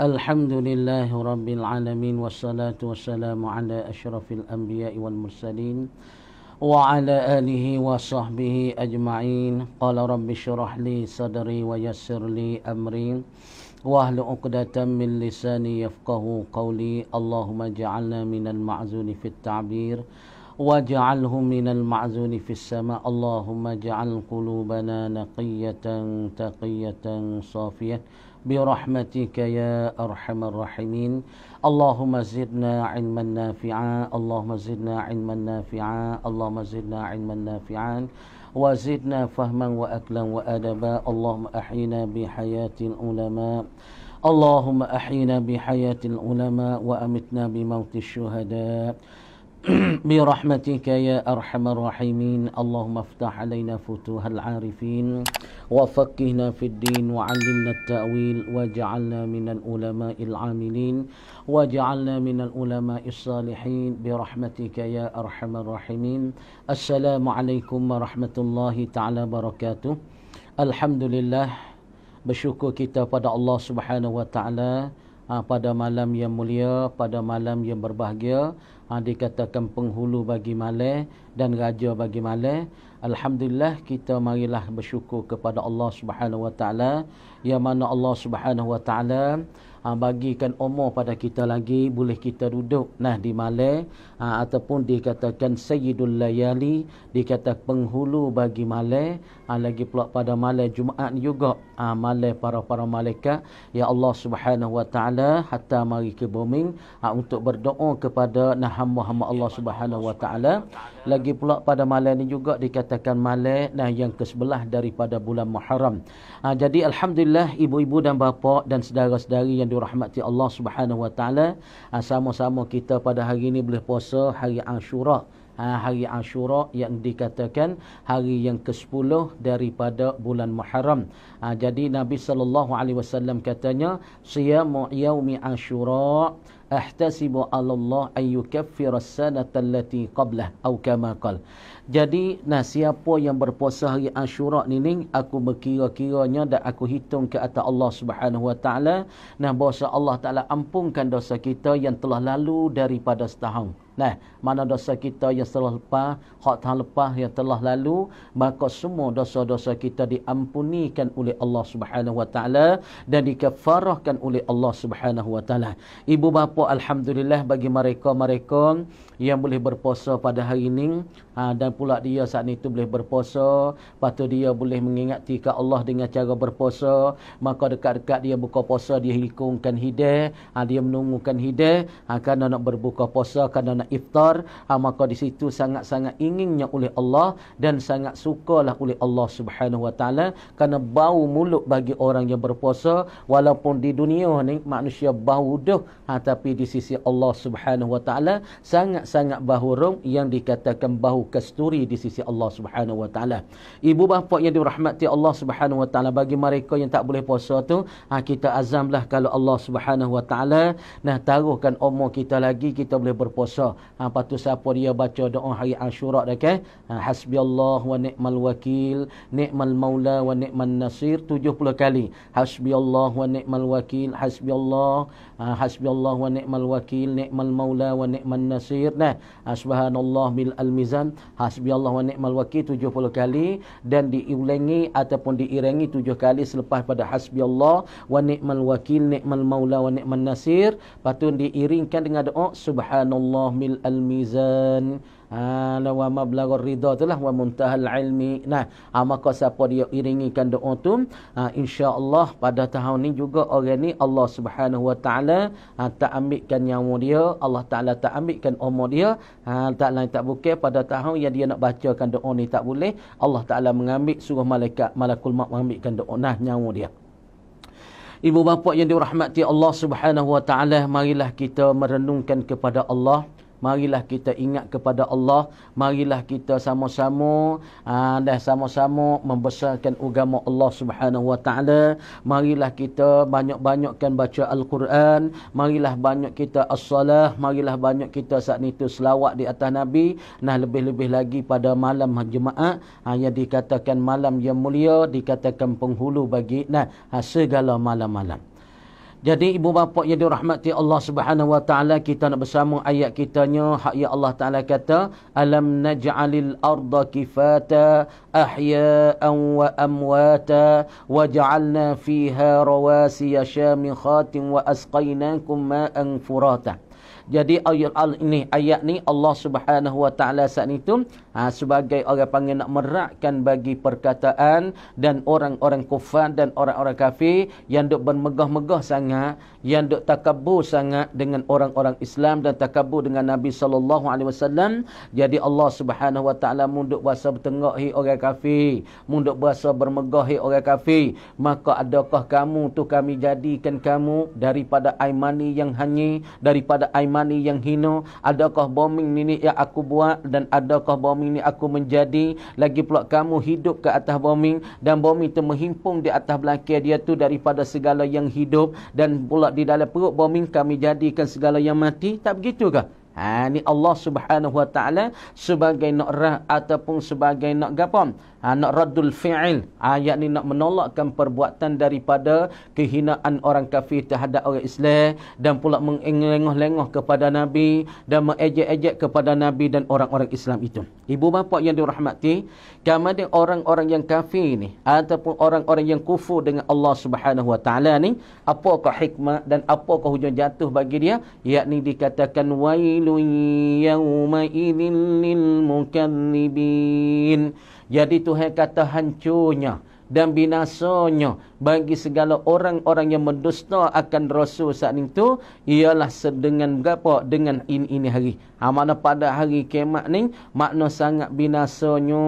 الحمد لله رب العالمين والصلاة والسلام على أشرف الأنبياء والمرسلين وعلى آله وصحبه أجمعين قال رب اشرح لي صدري ويسر لي أمري واهل عقدة من لساني يفقه قولي اللهم اجعلنا من المعزون في التعبير واجعله من المعزون في السماء اللهم اجعل قلوبنا نقية تقية صافية برحمتك يا أرحم الراحمين اللهم زدنا علما نافعا اللهم زدنا علما نافعا اللهم زدنا علما نافعا وزدنا فهما وأكلا وأدبا اللهم أحينا بحياة العلماء اللهم أحينا بحياة العلماء وأمتنا بموت الشهداء برحمتك يا أرحم الراحمين اللهم افتح علينا فتوح العارفين وفقهنا في الدين وعلمنا التأويل وجعلنا من العلماء العاملين وجعلنا من العلماء الصالحين برحمتك يا أرحم الراحمين السلام عليكم ورحمة الله تعالى وبركاته الحمد لله بشكر كتاب الله سبحانه وتعالى pada malam yang mulia, pada malam yang berbahagia ha, dikatakan penghulu bagi Malay dan raja bagi Malay. Alhamdulillah kita marilah bersyukur kepada Allah Subhanahu Wa Taala yang mana Allah Subhanahu Wa Taala ha, bagikan umur pada kita lagi boleh kita duduk nah di Malay ha, ataupun dikatakan Sayyidul Layali dikatakan penghulu bagi Malay ha, lagi pula pada malam Jumaat juga ha, malam para-para malaikat ya Allah Subhanahu wa taala hatta mari ke bumi ha, untuk berdoa kepada Nabi Muhammad Allah Subhanahu wa taala lagi pula pada malam ini juga dikatakan malam nah yang ke-11 daripada bulan Muharram ha, jadi alhamdulillah ibu-ibu dan bapa dan saudara-saudari yang dirahmati Allah Subhanahu wa taala sama-sama kita pada hari ini boleh puasa hari Ashura Ha, hari Ashura yang dikatakan hari yang ke-10 daripada bulan Muharram. Ha, jadi Nabi sallallahu alaihi wasallam katanya siyamu yaumi Ashura ihtasibu 'ala Allah an yukaffira as-sanata allati qablah atau kama qal. Jadi nah siapa yang berpuasa hari Ashura ni ni aku berkira-kiranya dan aku hitung ke atas Allah Subhanahu wa taala nah bahawa Allah taala ampunkan dosa kita yang telah lalu daripada setahun. Nah, mana dosa kita yang telah lepas, hak tahun lepas yang telah lalu, maka semua dosa-dosa kita diampunikan oleh Allah Subhanahu wa taala dan dikafarahkan oleh Allah Subhanahu wa taala. Ibu bapa alhamdulillah bagi mereka-mereka yang boleh berpuasa pada hari ini ha, dan pula dia saat itu boleh berpuasa, patut dia boleh mengingat tika Allah dengan cara berpuasa, maka dekat-dekat dia buka puasa dia hilangkan hidayah, ha, dia menunggukan hidayah, ha, kerana nak berbuka puasa kerana nak iftar ha, maka di situ sangat-sangat inginnya oleh Allah dan sangat sukalah oleh Allah Subhanahu Wa Taala kerana bau mulut bagi orang yang berpuasa walaupun di dunia ni manusia bau dah ha, tapi di sisi Allah Subhanahu Wa Taala sangat-sangat bahurung yang dikatakan bau kasturi di sisi Allah Subhanahu Wa Taala ibu bapa yang dirahmati Allah Subhanahu Wa Taala bagi mereka yang tak boleh puasa tu ha, kita azamlah kalau Allah Subhanahu Wa Taala nah taruhkan umur kita lagi kita boleh berpuasa Ha ah, patu siapa dia baca doa hari Asyura dah kan. Ha hasbi Allah wa ni'mal wakil, ni'mal maula wa ni'man nasir 70 kali. Hasbi Allah wa ni'mal wakil, hasbi Allah, ha ah, hasbi Allah wa ni'mal wakil, ni'mal maula wa ni'man nasir. Nah, ha, subhanallah bil almizan, hasbi Allah wa ni'mal wakil 70 kali dan diulangi ataupun diiringi 7 kali selepas pada hasbi Allah wa ni'mal wakil, ni'mal maula wa ni'man nasir, patu diiringkan dengan doa subhanallah mahmil al mizan ala ha, wa mablagh ar ridha itulah wa muntahal ilmi nah maka siapa dia iringikan doa tu ha, insyaallah pada tahun ni juga orang ni Allah Subhanahu wa taala ha, tak ambilkan nyawa dia Allah taala tak ambilkan umur dia ha, tak lain tak bukan pada tahun yang dia nak bacakan doa ni tak boleh Allah taala mengambil suruh malaikat malakul maut mengambilkan doa nah nyawa dia Ibu bapa yang dirahmati Allah Subhanahu wa taala marilah kita merenungkan kepada Allah marilah kita ingat kepada Allah marilah kita sama-sama ah, dan sama-sama membesarkan agama Allah Subhanahu wa taala marilah kita banyak-banyakkan baca al-Quran marilah banyak kita as-salah marilah banyak kita saat itu selawat di atas nabi nah lebih-lebih lagi pada malam jemaah ah, hanya dikatakan malam yang mulia dikatakan penghulu bagi nah ah, segala malam-malam jadi ibu bapa yang dirahmati Allah Subhanahu wa taala kita nak bersama ayat kitanya hak ya Allah taala kata alam naj'alil arda kifata an wa amwata waj'alna fiha rawasiya syamikhatin wa asqainakum ma'an furata. Jadi ayat ini ayat ni Allah Subhanahu wa taala saat itu ha, sebagai orang panggil nak merakkan bagi perkataan dan orang-orang kufar dan orang-orang kafir yang duk bermegah-megah sangat yang duk takabur sangat dengan orang-orang Islam dan takabur dengan Nabi sallallahu alaihi wasallam jadi Allah Subhanahu wa taala munduk berasa bertengok hi orang kafir munduk berasa bermegah hi orang kafir maka adakah kamu tu kami jadikan kamu daripada aimani yang hanyi daripada aimani yang hina adakah bombing ini yang aku buat dan adakah bombing bumi ni aku menjadi lagi pula kamu hidup ke atas bumi dan bumi tu menghimpung di atas belakia dia tu daripada segala yang hidup dan pula di dalam perut bumi kami jadikan segala yang mati tak begitu ke ha ni Allah Subhanahu Wa Taala sebagai nak rah ataupun sebagai nak gapam ha, nak raddul fi'il ha, yakni nak menolakkan perbuatan daripada kehinaan orang kafir terhadap orang Islam dan pula mengelengoh-lengoh kepada Nabi dan mengejek-ejek kepada Nabi dan orang-orang Islam itu ibu bapa yang dirahmati kemudian orang-orang yang kafir ni ataupun orang-orang yang kufur dengan Allah subhanahu wa ta'ala ni apakah hikmah dan apakah hujan jatuh bagi dia yakni dikatakan wailun yawma idhin lil mukadzibin jadi Tuhan kata hancurnya dan binasanya bagi segala orang-orang yang mendusta akan Rasul saat itu ialah sedengan berapa dengan ini-ini hari. Ha, makna pada hari kemat ni makna sangat binasanya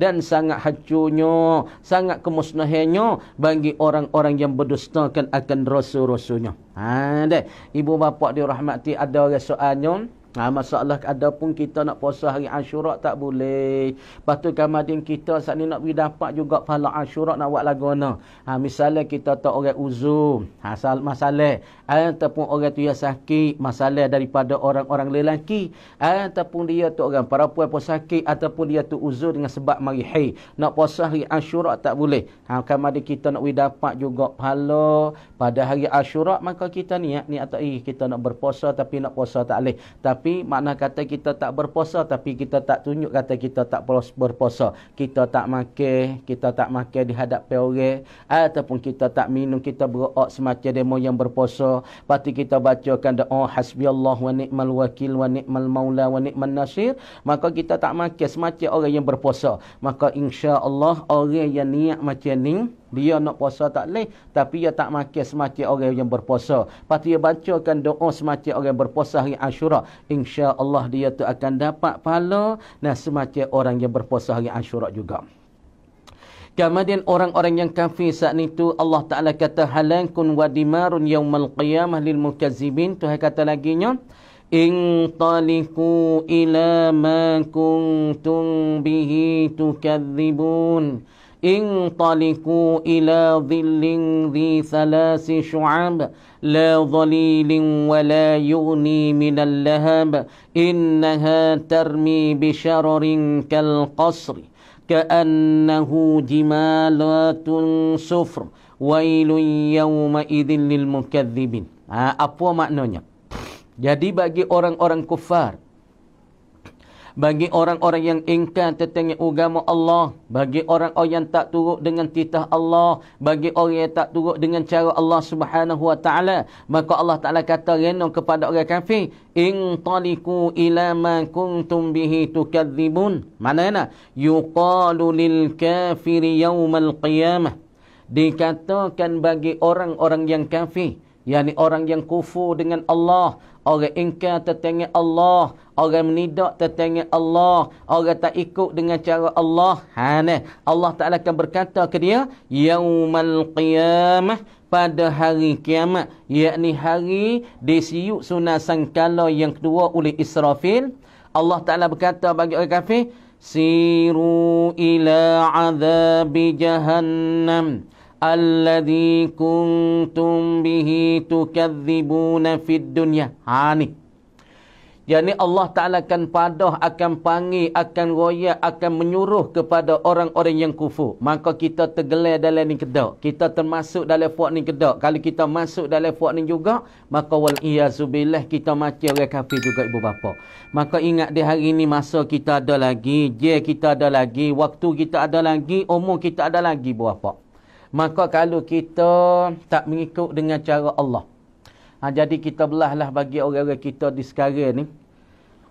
dan sangat hancurnya, sangat kemusnahannya bagi orang-orang yang berdusta akan Rasul-Rasulnya. Ha, Ibu bapa dirahmati ada orang soalnya. Ha, masalah ada pun kita nak puasa hari Ashura tak boleh. Lepas tu kamadin kita saat ni nak pergi dapat juga pahala Ashura nak buat lagu mana. Ha, misalnya kita tak orang uzur. Ha, masalah. Ha, ataupun orang tu yang sakit. Masalah daripada orang-orang lelaki. Ha, ataupun dia tu orang perempuan pun sakit. Ataupun dia tu uzur dengan sebab marihai. Nak puasa hari Ashura tak boleh. Ha, kamadin kita nak pergi dapat juga pahala pada hari Ashura. Maka kita niat ni atau eh, kita nak berpuasa tapi nak puasa tak boleh. Tapi tapi makna kata kita tak berpuasa tapi kita tak tunjuk kata kita tak berpuasa kita tak makan kita tak makan di hadapan orang ataupun kita tak minum kita berok semacam demo yang berpuasa pasti kita bacakan doa oh, hasbiyallah wa ni'mal wakil wa ni'mal maula wa ni'mal nasir maka kita tak makan semacam orang yang berpuasa maka insyaallah orang yang niat macam ni dia nak puasa tak leh, tapi dia tak makan semacam orang yang berpuasa. Lepas tu dia bacakan doa semacam orang yang berpuasa hari Ashura. InsyaAllah dia tu akan dapat pahala nah, semacam orang yang berpuasa hari Ashura juga. Kemudian orang-orang yang kafir saat itu Allah Ta'ala kata halankun wadimarun yawmal qiyamah lil mukazibin. Tuhan kata lagi nya. In taliku ila ma kuntum bihi tukadzibun. انطلقوا إلى ظل ذي ثلاث شعب لا ظليل ولا يغني من اللهب إنها ترمي بشرر كالقصر كأنه جمالات سفر ويل يومئذ للمكذبين ها أبو maknanya jadi bagi orang-orang kufar bagi orang-orang yang ingkar tertengah agama Allah. Bagi orang-orang yang tak turut dengan titah Allah. Bagi orang yang tak turut dengan cara Allah subhanahu wa ta'ala. Maka Allah ta'ala kata renung kepada orang kafir. In taliku ila ma kuntum bihi tukadzibun. Maksudnya, yuqalu lil kafir yawmal qiyamah. Dikatakan bagi orang-orang yang kafir. Yang orang yang kufur dengan Allah. Orang ingkar tertengah Allah. Orang menidak tertengah Allah. Orang tak ikut dengan cara Allah. Ha, Allah Ta'ala akan berkata ke dia. Yawmal qiyamah. Pada hari kiamat. Yakni hari disiuk sunnah sangkala yang kedua oleh Israfil. Allah Ta'ala berkata bagi orang kafir. Siru ila azab jahannam. الذي كنتم به تكذبون في الدنيا هاني yakni Allah Taala akan padah akan panggil akan royak akan menyuruh kepada orang-orang yang kufur maka kita tergelar dalam ni kedak kita termasuk dalam puak ni kedak kalau kita masuk dalam puak ni juga maka wal iazubillah kita macam orang kafir juga ibu bapa maka ingat di hari ni masa kita ada lagi je kita ada lagi waktu kita ada lagi umur kita ada lagi ibu bapa Maka kalau kita tak mengikut dengan cara Allah. Ha, jadi kita belahlah bagi orang-orang kita di sekarang ni.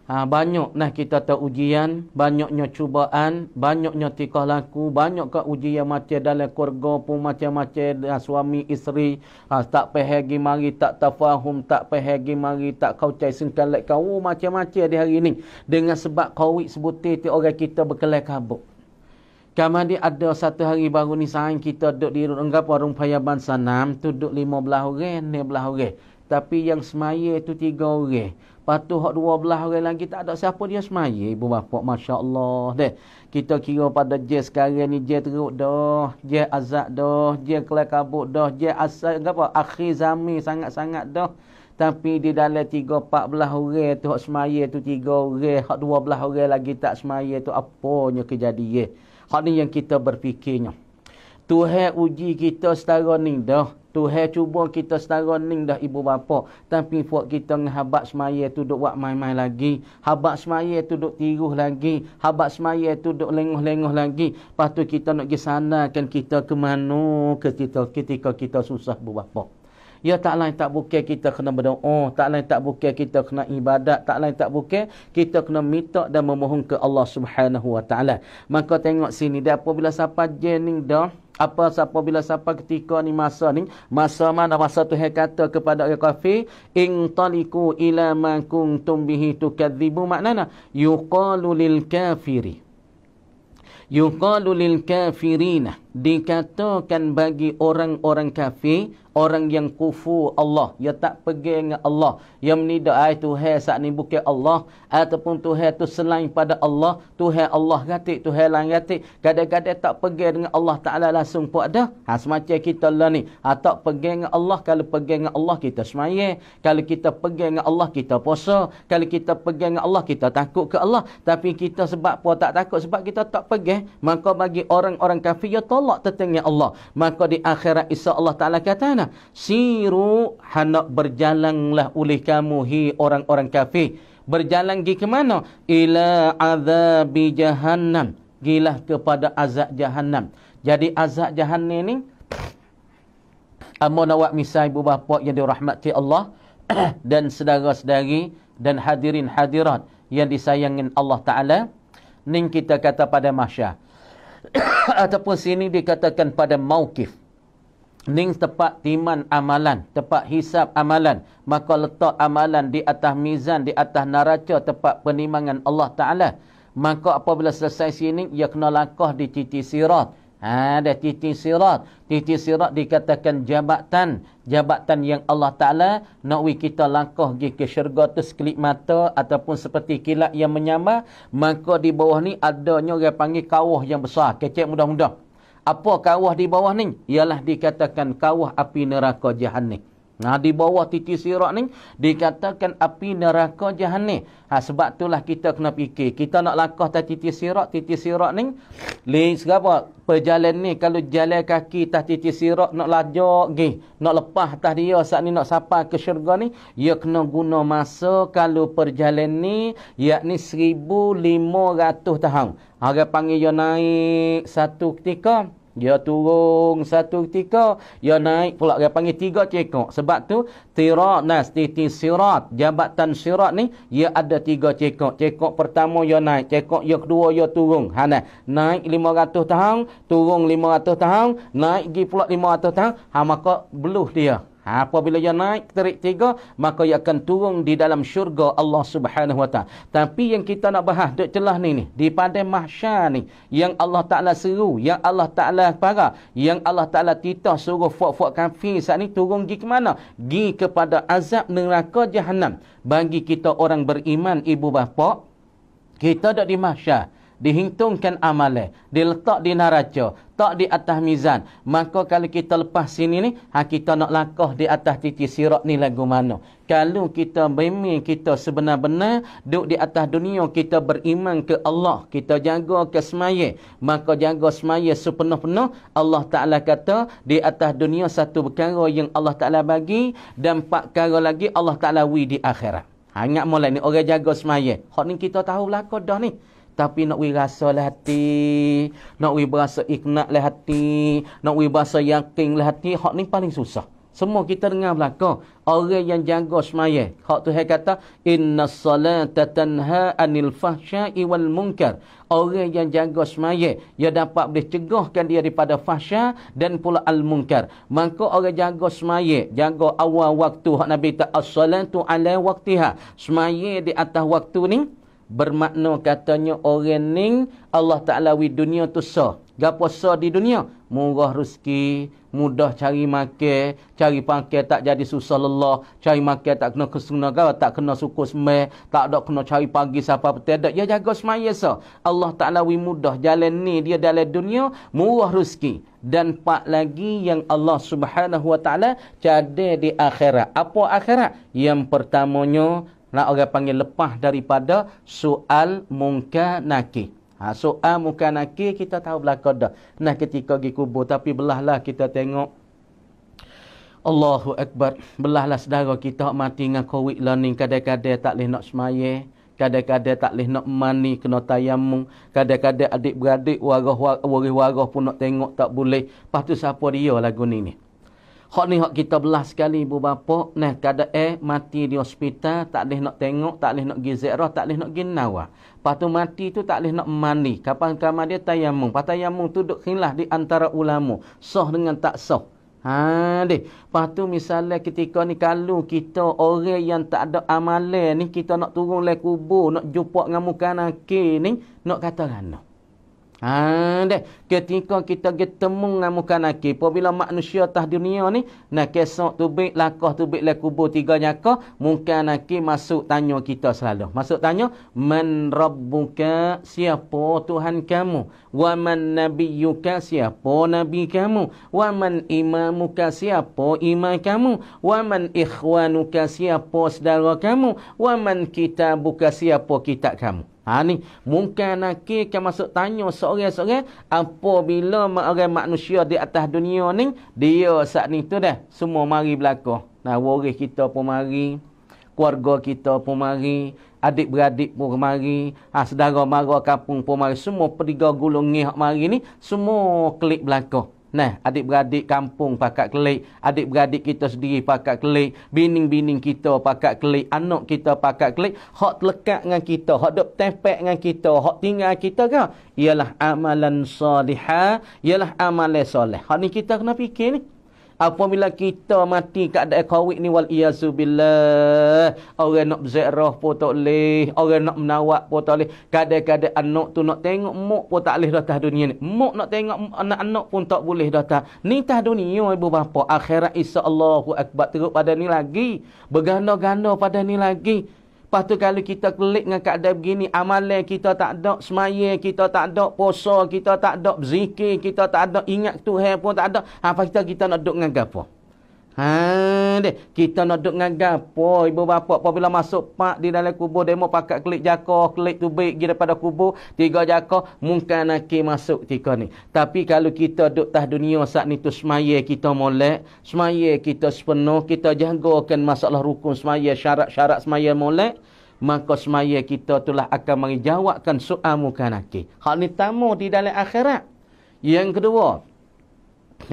Ha, banyak nah kita tak ujian, banyaknya cubaan, banyaknya tikah laku, banyak ke ujian macam dalam keluarga pun macam-macam ha, suami isteri, ha, tak pergi mari tak tafahum, tak pergi mari tak kau cai sengkalat kau macam-macam di hari ini dengan sebab covid sebut ti orang kita berkelah kabut. Kamu ada ada satu hari baru ni saing kita duduk di rungkap warung payaban sanam tu duduk lima belah orang, ni belah orang. Tapi yang semaya tu tiga orang. Patu hak dua belah orang lagi tak ada siapa dia semaya. Ibu bapa, Masya Allah. Deh. Kita kira pada je sekarang ni je teruk dah. Je azab dah. Je kelai kabut dah. Je asal apa? Akhir zami sangat-sangat dah. Tapi di dalam tiga empat belah orang tu hak semaya tu tiga orang. Hak dua belah orang lagi tak semaya tu apanya kejadian. Hak ni yang kita berfikirnya. Tuhan uji kita setara ni dah. Tuhan cuba kita setara ni dah ibu bapa. Tapi buat kita habak semaya tu duk buat main-main lagi. habak semaya tu duk tiruh lagi. habak semaya tu duk lenguh-lenguh lagi. Lepas tu kita nak pergi sana kan kita ke mana ketika, ketika kita susah ibu bapa ya tak lain tak bukan kita kena berdoa tak lain tak bukan kita kena ibadat tak lain tak bukan kita kena minta dan memohon ke Allah Subhanahu wa taala maka tengok sini dia apabila siapa jening dah apa siapa bila siapa ketika ni masa ni masa mana masa tu dia kata kepada orang kafir in taliku ila ma kuntum bihi tukadzibu maknanya yuqalu lil kafiri yuqalu lil kafirina dikatakan bagi orang-orang kafir, orang yang kufu Allah, ya tak pergi dengan Allah, yang menida ai Tuhan saat ni bukan Allah ataupun Tuhan tu selain pada Allah, Tuhan Allah gatik, Tuhan lain gatik, kadang-kadang tak pergi dengan Allah Taala langsung pun ada. Ha semacam kita lah ni, ha, tak pergi dengan Allah, kalau pergi dengan Allah kita semaya, kalau kita pergi dengan Allah kita puasa, kalau kita pergi dengan Allah kita takut ke Allah, tapi kita sebab apa tak takut sebab kita tak pergi, maka bagi orang-orang kafir ya tertolak tertengah Allah. Maka di akhirat Isa Allah Ta'ala kata, Siru hendak berjalanlah oleh kamu, hi orang-orang kafir. Berjalan pergi ke mana? Ila azabi jahannam. Gilah kepada azab jahannam. Jadi azab jahannam ni, Amun awak misal ibu bapa yang dirahmati Allah, dan sedara-sedari, dan hadirin hadirat yang disayangin Allah Ta'ala, ni kita kata pada masyarakat. ataupun sini dikatakan pada maukif. Ning tepat timan amalan, tepat hisap amalan. Maka letak amalan di atas mizan, di atas naraca tepat penimangan Allah Ta'ala. Maka apabila selesai sini, ia kena langkah di titik sirat ada titik sirat. Titik sirat dikatakan jabatan. Jabatan yang Allah Ta'ala nakwi kita langkah pergi ke syurga tu sekelip mata ataupun seperti kilat yang menyamar. Maka di bawah ni adanya orang panggil kawah yang besar. Kecek mudah-mudah. Apa kawah di bawah ni? Ialah dikatakan kawah api neraka jahannam. Nah di bawah titik sirat ni dikatakan api neraka jahannam. Ha sebab itulah kita kena fikir. Kita nak langkah tadi titik sirat, titik sirat ni le segapa perjalanan ni kalau jalan kaki tadi titik sirat nak lajak ge, nak lepas tadi dia saat ni nak sampai ke syurga ni, ia ya kena guna masa kalau perjalanan ni yakni 1500 tahun. Harga panggil dia naik satu ketika dia turun satu ketika, dia naik pula dia panggil tiga cekok. Sebab tu tirat nas titi sirat, jabatan sirat ni dia ada tiga cekok. Cekok pertama dia naik, cekok yang kedua dia turun. Ha nah. Naik 500 tahun, turun 500 tahun, naik lagi pula 500 tahun. Ha maka beluh dia. Ha, apabila ia naik ke tarik tiga, maka ia akan turun di dalam syurga Allah subhanahu wa ta'ala. Tapi yang kita nak bahas di celah ni, ni di padang mahsyar ni, yang Allah ta'ala seru, yang Allah ta'ala para, yang Allah ta'ala titah suruh fuak-fuak kafir saat ni, turun pergi ke mana? Gi kepada azab neraka jahannam. Bagi kita orang beriman, ibu bapa, kita dah di mahsyar dihitungkan amalan, diletak di neraca, tak di atas mizan. Maka kalau kita lepas sini ni, ha kita nak langkah di atas titik sirat ni lagu mana? Kalau kita bimbing kita sebenar-benar duduk di atas dunia, kita beriman ke Allah, kita jaga ke semaya, maka jaga semaya sepenuh-penuh, Allah Ta'ala kata, di atas dunia satu perkara yang Allah Ta'ala bagi, dan empat perkara lagi Allah Ta'ala wi di akhirat. Ha, ingat mulai ni, orang jaga semaya. Hak ni kita tahu belakang dah ni. Tapi nak we rasa lah hati. Nak we berasa ikhnat lah hati. Nak we berasa yakin lah hati. Hak ni paling susah. Semua kita dengar belakang. Orang yang jaga semaya. Hak tu hai kata. Inna salata tanha anil fahsyai wal munkar. Orang yang jaga semaya. dia dapat boleh cegahkan dia daripada fahsya dan pula al munkar. Maka orang jaga semaya. Jaga awal waktu. Hak Nabi kata. As-salatu ala waktiha. Semaya di atas waktu ni. Bermakna katanya orang ni Allah Ta'ala wi dunia tu sah. Gapa sah di dunia? Murah rezeki, mudah cari makan, cari pangkai tak jadi susah lelah, cari makan tak kena kesenangan, tak kena suku semai, tak ada kena cari pagi siapa pun tak Dia jaga semaya sah. Allah Ta'ala wi mudah jalan ni dia dalam dunia, murah rezeki. Dan pak lagi yang Allah Subhanahu Wa Ta'ala jadi di akhirat. Apa akhirat? Yang pertamanya Nah, orang panggil lepas daripada soal mungkanaki. Ha, soal muka naki kita tahu belakang dah. Nah ketika pergi kubur tapi belahlah kita tengok. Allahu Akbar. Belahlah saudara kita mati dengan COVID learning. Kadai-kadai tak boleh nak semaya. Kadai-kadai tak boleh nak mani kena tayamu. Kadai-kadai adik-beradik warah-warah pun nak tengok tak boleh. Lepas tu siapa dia lagu ni ni. Hak ni hak kita belah sekali ibu bapa, nah kada eh mati di hospital, tak leh nak tengok, tak leh nak gi ziarah, tak leh nak gi nawa. Patu mati tu tak leh nak mandi. Kapan kamar dia tayamum. Pas tayamum tu duk khilaf di antara ulama, sah dengan tak sah. Ha deh. Patu misalnya ketika ni kalau kita orang yang tak ada amalan ni kita nak turun le kubur, nak jumpa dengan mukanakin ni, nak kata kan? No. Ha deh, ketika kita ketemu dengan muka nak, apabila manusia tah dunia ni, nak kesok tu baik lakah tu baik lah tiga nyaka, muka nak masuk tanya kita selalu. Masuk tanya, man rabbuka? Siapa Tuhan kamu? Wa man nabiyyuka? Siapa nabi kamu? Wa man imamuka? Siapa imam kamu? Wa man ikhwanuka? Siapa saudara kamu? Wa man kitabuka? Siapa kitab kamu? Ha ni, mungkin nak ke masuk tanya seorang-seorang bila orang manusia di atas dunia ni, dia saat ni tu dah semua mari berlaku. Nah, waris kita pun mari, keluarga kita pun mari, adik-beradik pun mari, ha, sedara mara kampung pun mari, semua pedigar gulung ni mari ni, semua klik belakang. Nah, adik-beradik kampung pakat kelik, adik-beradik kita sendiri pakat kelik, bining-bining kita pakat kelik, anak kita pakat kelik, hak lekat dengan kita, hak dok tempek dengan kita, hak tinggal kita ke? Ialah amalan salihah, ialah amalan soleh. Hak ni kita kena fikir ni apabila kita mati keadaan covid ni wal iazu billah orang nak berziarah pun tak leh orang nak menawak pun tak leh kadang-kadang anak tu nak tengok mak pun tak leh dah dunia ni mak nak tengok anak-anak pun tak boleh dah tak ni tah dunia ibu bapa akhirat insyaallah aku akbar teruk pada ni lagi berganda-ganda pada ni lagi Lepas tu kalau kita klik dengan keadaan begini, amalan kita tak ada, semaya kita tak ada, puasa kita tak ada, berzikir kita tak ada, ingat Tuhan pun tak ada. Ha, apa kita kita nak duduk dengan apa? Ha deh, kita nak duk dengan gapo ibu bapa apabila masuk pak di dalam kubur demo pakat klik jaka klik tu baik gi daripada kubur tiga jaka mungkin nak masuk tiga ni. Tapi kalau kita duk tah dunia saat ni tu semaya kita molek, semaya kita sepenuh, kita jagakan masalah rukun semaya, syarat-syarat semaya molek, maka semaya kita itulah akan menjawabkan soal mukanaki. Hal ni tamu di dalam akhirat. Yang kedua,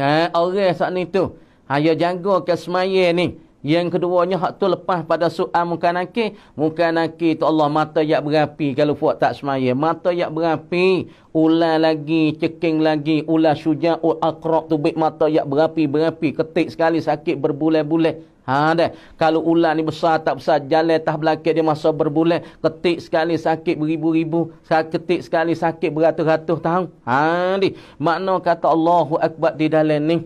eh, orang saat ni tu, Haya jaga kasmaya ni. Yang keduanya hak tu lepas pada soal muka nakir. Muka nakir tu Allah mata yak berapi kalau buat tak semaya. Mata yak berapi. ula lagi, ceking lagi. ula syuja, ul akrab tu bit mata yak berapi-berapi. Ketik sekali sakit berbulan-bulan. Ha dah. Kalau ular ni besar tak besar. Jalan tak belakang dia masa berbulan. Ketik sekali sakit beribu-ribu. Ketik sekali sakit beratus-ratus tahun. Ha dah. Makna kata Allahu Akbar di dalam ni.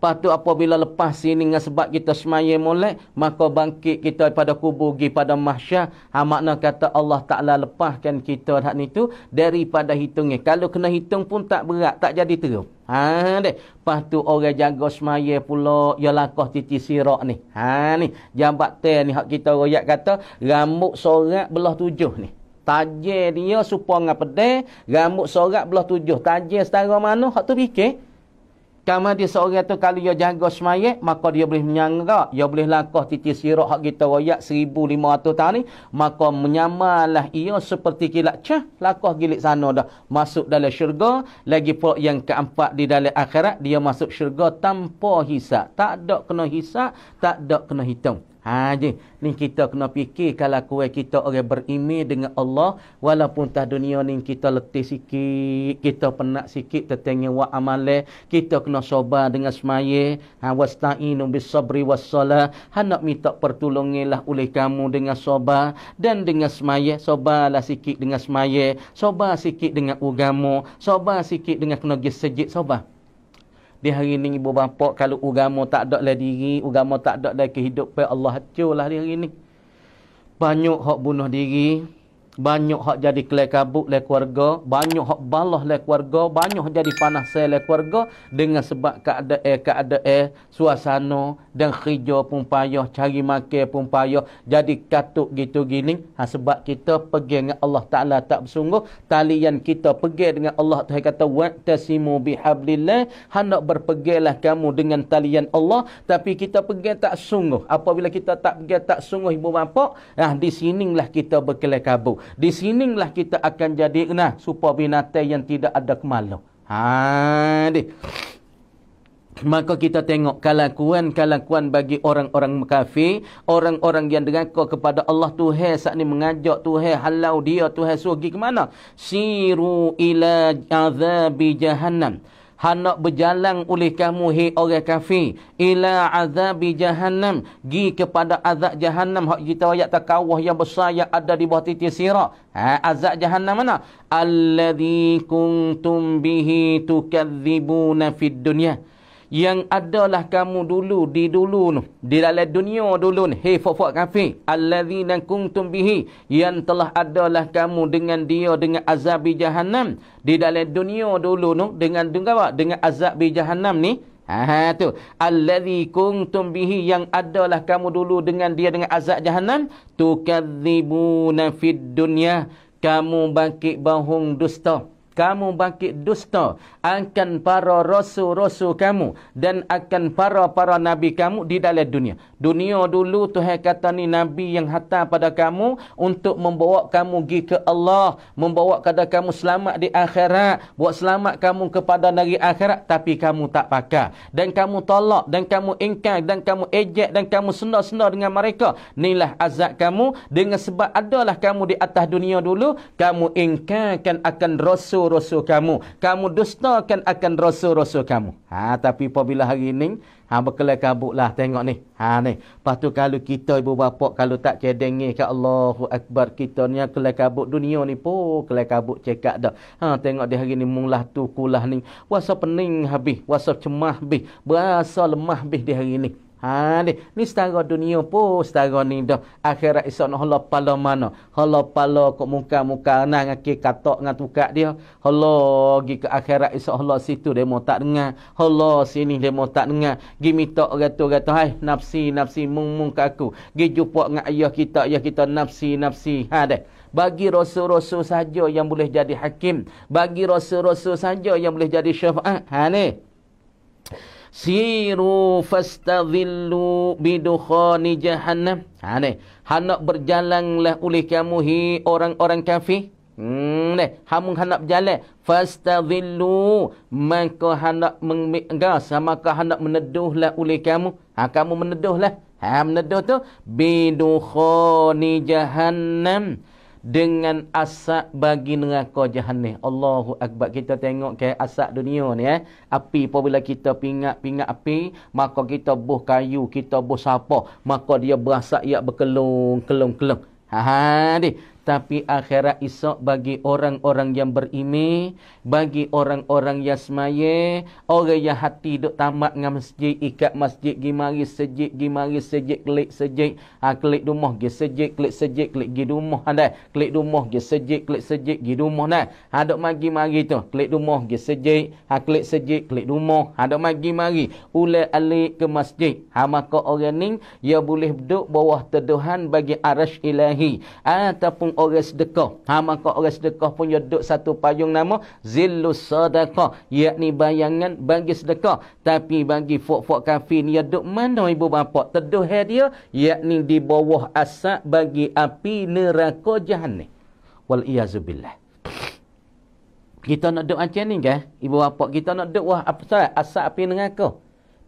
Lepas tu apabila lepas sini dengan sebab kita semaya molek, maka bangkit kita daripada kubur pergi pada mahsyar. Ha, makna kata Allah Ta'ala lepaskan kita hak ni tu daripada hitungnya. Kalau kena hitung pun tak berat, tak jadi teruk. Ha, deh. Lepas tu orang jaga semaya pula, ya lakoh titi sirak ni. Ha, ni. Jambat ter ni hak kita royak kata, rambut sorak belah tujuh ni. Tajir dia supaya dengan pedih, rambut sorak belah tujuh. Tajir setara mana, hak tu fikir. Kama dia seorang tu kalau dia jaga semayat, maka dia boleh menyanggak. Dia boleh langkah titik sirak hak kita royak 1,500 tahun ni. Maka menyamalah ia seperti kilat cah. Lakah gilik sana dah. Masuk dalam syurga. Lagi pula yang keempat di dalam akhirat, dia masuk syurga tanpa hisap. Tak ada kena hisap, tak ada kena hitung. Ha je. Ni kita kena fikir kalau kue kita orang beriman dengan Allah walaupun tak dunia ni kita letih sikit, kita penat sikit tetangi wa amale, kita kena soba dengan semaya, ha wastainu bisabri wassalah. Ha nak minta pertolonganlah oleh kamu dengan soba dan dengan semaya, sabarlah sikit dengan semaya, soba sikit dengan ugamu soba sikit dengan kena gesejit soba. Di hari ini ibu bapa kalau agama tak ada dalam diri, agama tak ada dalam kehidupan Allah hancurlah di hari ini, Banyak hak bunuh diri, banyak hak jadi kelai kabut le keluarga, banyak hak balah le keluarga, banyak hak jadi panas sel le keluarga dengan sebab keadaan eh, keadaan eh, suasana dan kerja pun payah, cari makan pun payah, jadi katuk gitu gini. Ha, sebab kita pergi dengan Allah Taala tak bersungguh, talian kita pergi dengan Allah Taala kata waqtasimu bihablillah, hendak berpegilah kamu dengan talian Allah, tapi kita pergi tak sungguh. Apabila kita tak pergi tak sungguh ibu bapa, Nah ha, di sini lah kita berkelai kabut. Di sinilah kita akan jadi nah super binatang yang tidak ada kemalu. Ha deh. Maka kita tengok kalakuan kalakuan bagi orang-orang kafir, orang-orang yang dengar kepada Allah Tuhan saat ini mengajak Tuhan halau dia Tuhan suruh pergi ke mana? Siru ila azab jahannam hanak berjalan oleh kamu hei orang kafir ila azab jahannam gi kepada azab jahannam hak kita ayat takawah yang besar yang ada di bawah titik sirah ha, azab jahannam mana alladhi kuntum bihi tukadzibuna fid dunya yang adalah kamu dulu di dulu nu, di dalam dunia dulu ni hey fofok kafir allazina kuntum bihi yang telah adalah kamu dengan dia dengan azab jahanam di dalam dunia dulu nu, dengan dengan apa dengan azab jahanam ni Ha tu allazi kuntum bihi yang adalah kamu dulu dengan dia dengan azab jahanam tukadzibuna fid dunya kamu bangkit bahung dusta kamu bangkit dusta akan para rasul-rasul kamu dan akan para-para nabi kamu di dalam dunia. Dunia dulu Tuhan kata ni nabi yang hantar pada kamu untuk membawa kamu pergi ke Allah, membawa kepada kamu selamat di akhirat, buat selamat kamu kepada negeri akhirat tapi kamu tak pakai dan kamu tolak dan kamu ingkar dan kamu ejek dan kamu senar-senar dengan mereka. Inilah azab kamu dengan sebab adalah kamu di atas dunia dulu, kamu ingkarkan akan rasul rasul-rasul kamu. Kamu dustakan akan rasul-rasul kamu. Ha, tapi apabila hari ini, ha, berkelai kabut lah. Tengok ni. Ha, ni. Lepas kalau kita ibu bapa, kalau tak cedengi ke Allahu Akbar kita ni, kelai kabut dunia ni po, oh, kelai kabut cekak dah. Ha, tengok dia hari ni, lah tu kulah ni. Wasa pening habis, wasa cemah habis, berasa lemah habis dia hari ni. Ha ni, ni setara dunia pun setara ni dah akhirat isa nak hala pala mana. Hala pala kok muka-muka nak ngaki katok ngan tukak dia. Hala gi ke akhirat isa hala situ demo tak dengar. Hala sini dia demo tak dengar. Gi minta ratu-ratu hai nafsi nafsi mung mung ke aku. Gi jumpa ngan ayah kita ayah kita nafsi nafsi. Ha deh. Bagi rosu rosu saja yang boleh jadi hakim. Bagi rosu rosu saja yang boleh jadi syafaat. Ha ni siru fastadhillu bidukhani jahannam ha ni hendak ha, berjalanlah oleh kamu hi orang-orang kafir hmm ni hamun hendak berjalan fastadhillu maka hendak menggas maka hendak meneduhlah oleh kamu ha kamu meneduhlah ha meneduh tu bidukhani jahannam dengan asap bagi neraka jahannam. Allahu akbar. Kita tengok ke asap dunia ni eh. Api apabila kita pingat-pingat api, maka kita buh kayu, kita buh sapa, maka dia berasa ia berkelung-kelung-kelung. Ha ha tapi akhirat esok bagi orang-orang yang berime, bagi orang-orang yang semaya, orang yang hati duk tamat dengan masjid, ikat masjid, gimari sejik, gimari sejik, klik sejik, ha, klik rumah, gi sejik, klik sejik, klik gi rumah, ha, klik rumah, gi sejik, klik sejik, gi rumah, nah, ha, duk mari mari tu, klik rumah, gi sejik, ha, klik sejik, klik rumah, ha, duk mari mari, ulai alik ke masjid, ha, maka orang ni, ia boleh duduk bawah teduhan bagi arash ilahi, ataupun orang sedekah. Ha maka orang sedekah punya duk satu payung nama zillus sadaqah, yakni bayangan bagi sedekah. Tapi bagi fok-fok kafir ni ya, duk mana ibu bapa? Teduh dia yakni di bawah asak bagi api neraka jahannam. Wal iazubillah. Kita nak duk macam ni kan? Ibu bapa kita nak duk wah apa asak api neraka.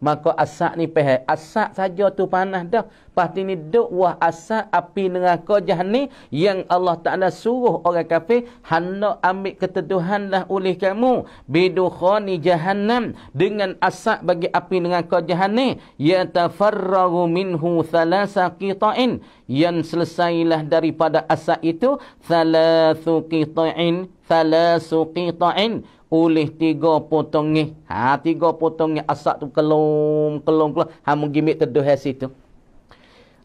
Maka asak ni pehe. Asak saja tu panah dah. Pasti ni wah asa api neraka jahannam yang Allah Taala suruh orang kafir hendak ambil keteduhanlah oleh kamu bidukhani jahannam dengan asa bagi api neraka jahannam ya tafarragu minhu thalasa qita'in yang selesailah daripada asa itu thalasu qita'in thalasu qita'in oleh tiga potongnya ni. Ha, tiga potong asak tu kelom, kelom, kelom. Ha, menggimik teduh hasil ya tu.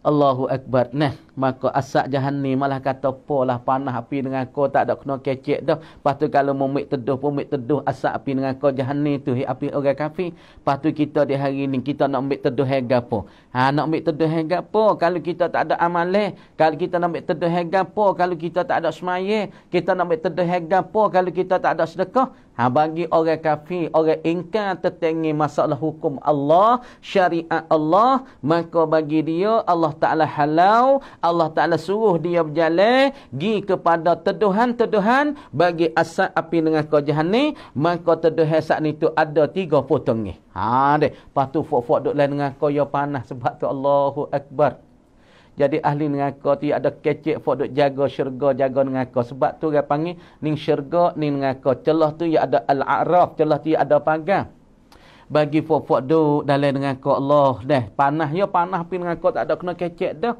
اللہ اکبر نہ maka asak jahanni malah kata polah panah api dengan kau tak ada kena kecek dah lepas tu kalau mumik teduh pun mumik teduh asak api dengan kau jahanni tu api orang kafir lepas tu kita di hari ni kita nak ambil teduh hega apa ha, nak ambil teduh hega apa kalau kita tak ada amalih eh, kalau kita nak ambil teduh hega apa kalau kita tak ada semaya kita nak ambil teduh hega apa kalau kita tak ada sedekah Ha, bagi orang kafir, orang ingkar tertengi masalah hukum Allah, syariat Allah, maka bagi dia Allah Ta'ala halau, Allah Ta'ala suruh dia berjalan pergi kepada teduhan-teduhan bagi asap api dengan kerajaan ni maka teduhan saat ni tu ada tiga potong ni ha, deh. lepas tu fok-fok duduk lain dengan kaya panas sebab tu Allahu Akbar jadi ahli dengan kau tu ya ada kecik fok duduk jaga syurga jaga dengan kau sebab tu dia panggil ni syurga ni dengan kau celah tu ya ada al-a'raf celah tu ya ada pagang bagi fok-fok duduk dalam dengan kau Allah deh panah ya panah pergi dengan kau tak ada kena kecik dah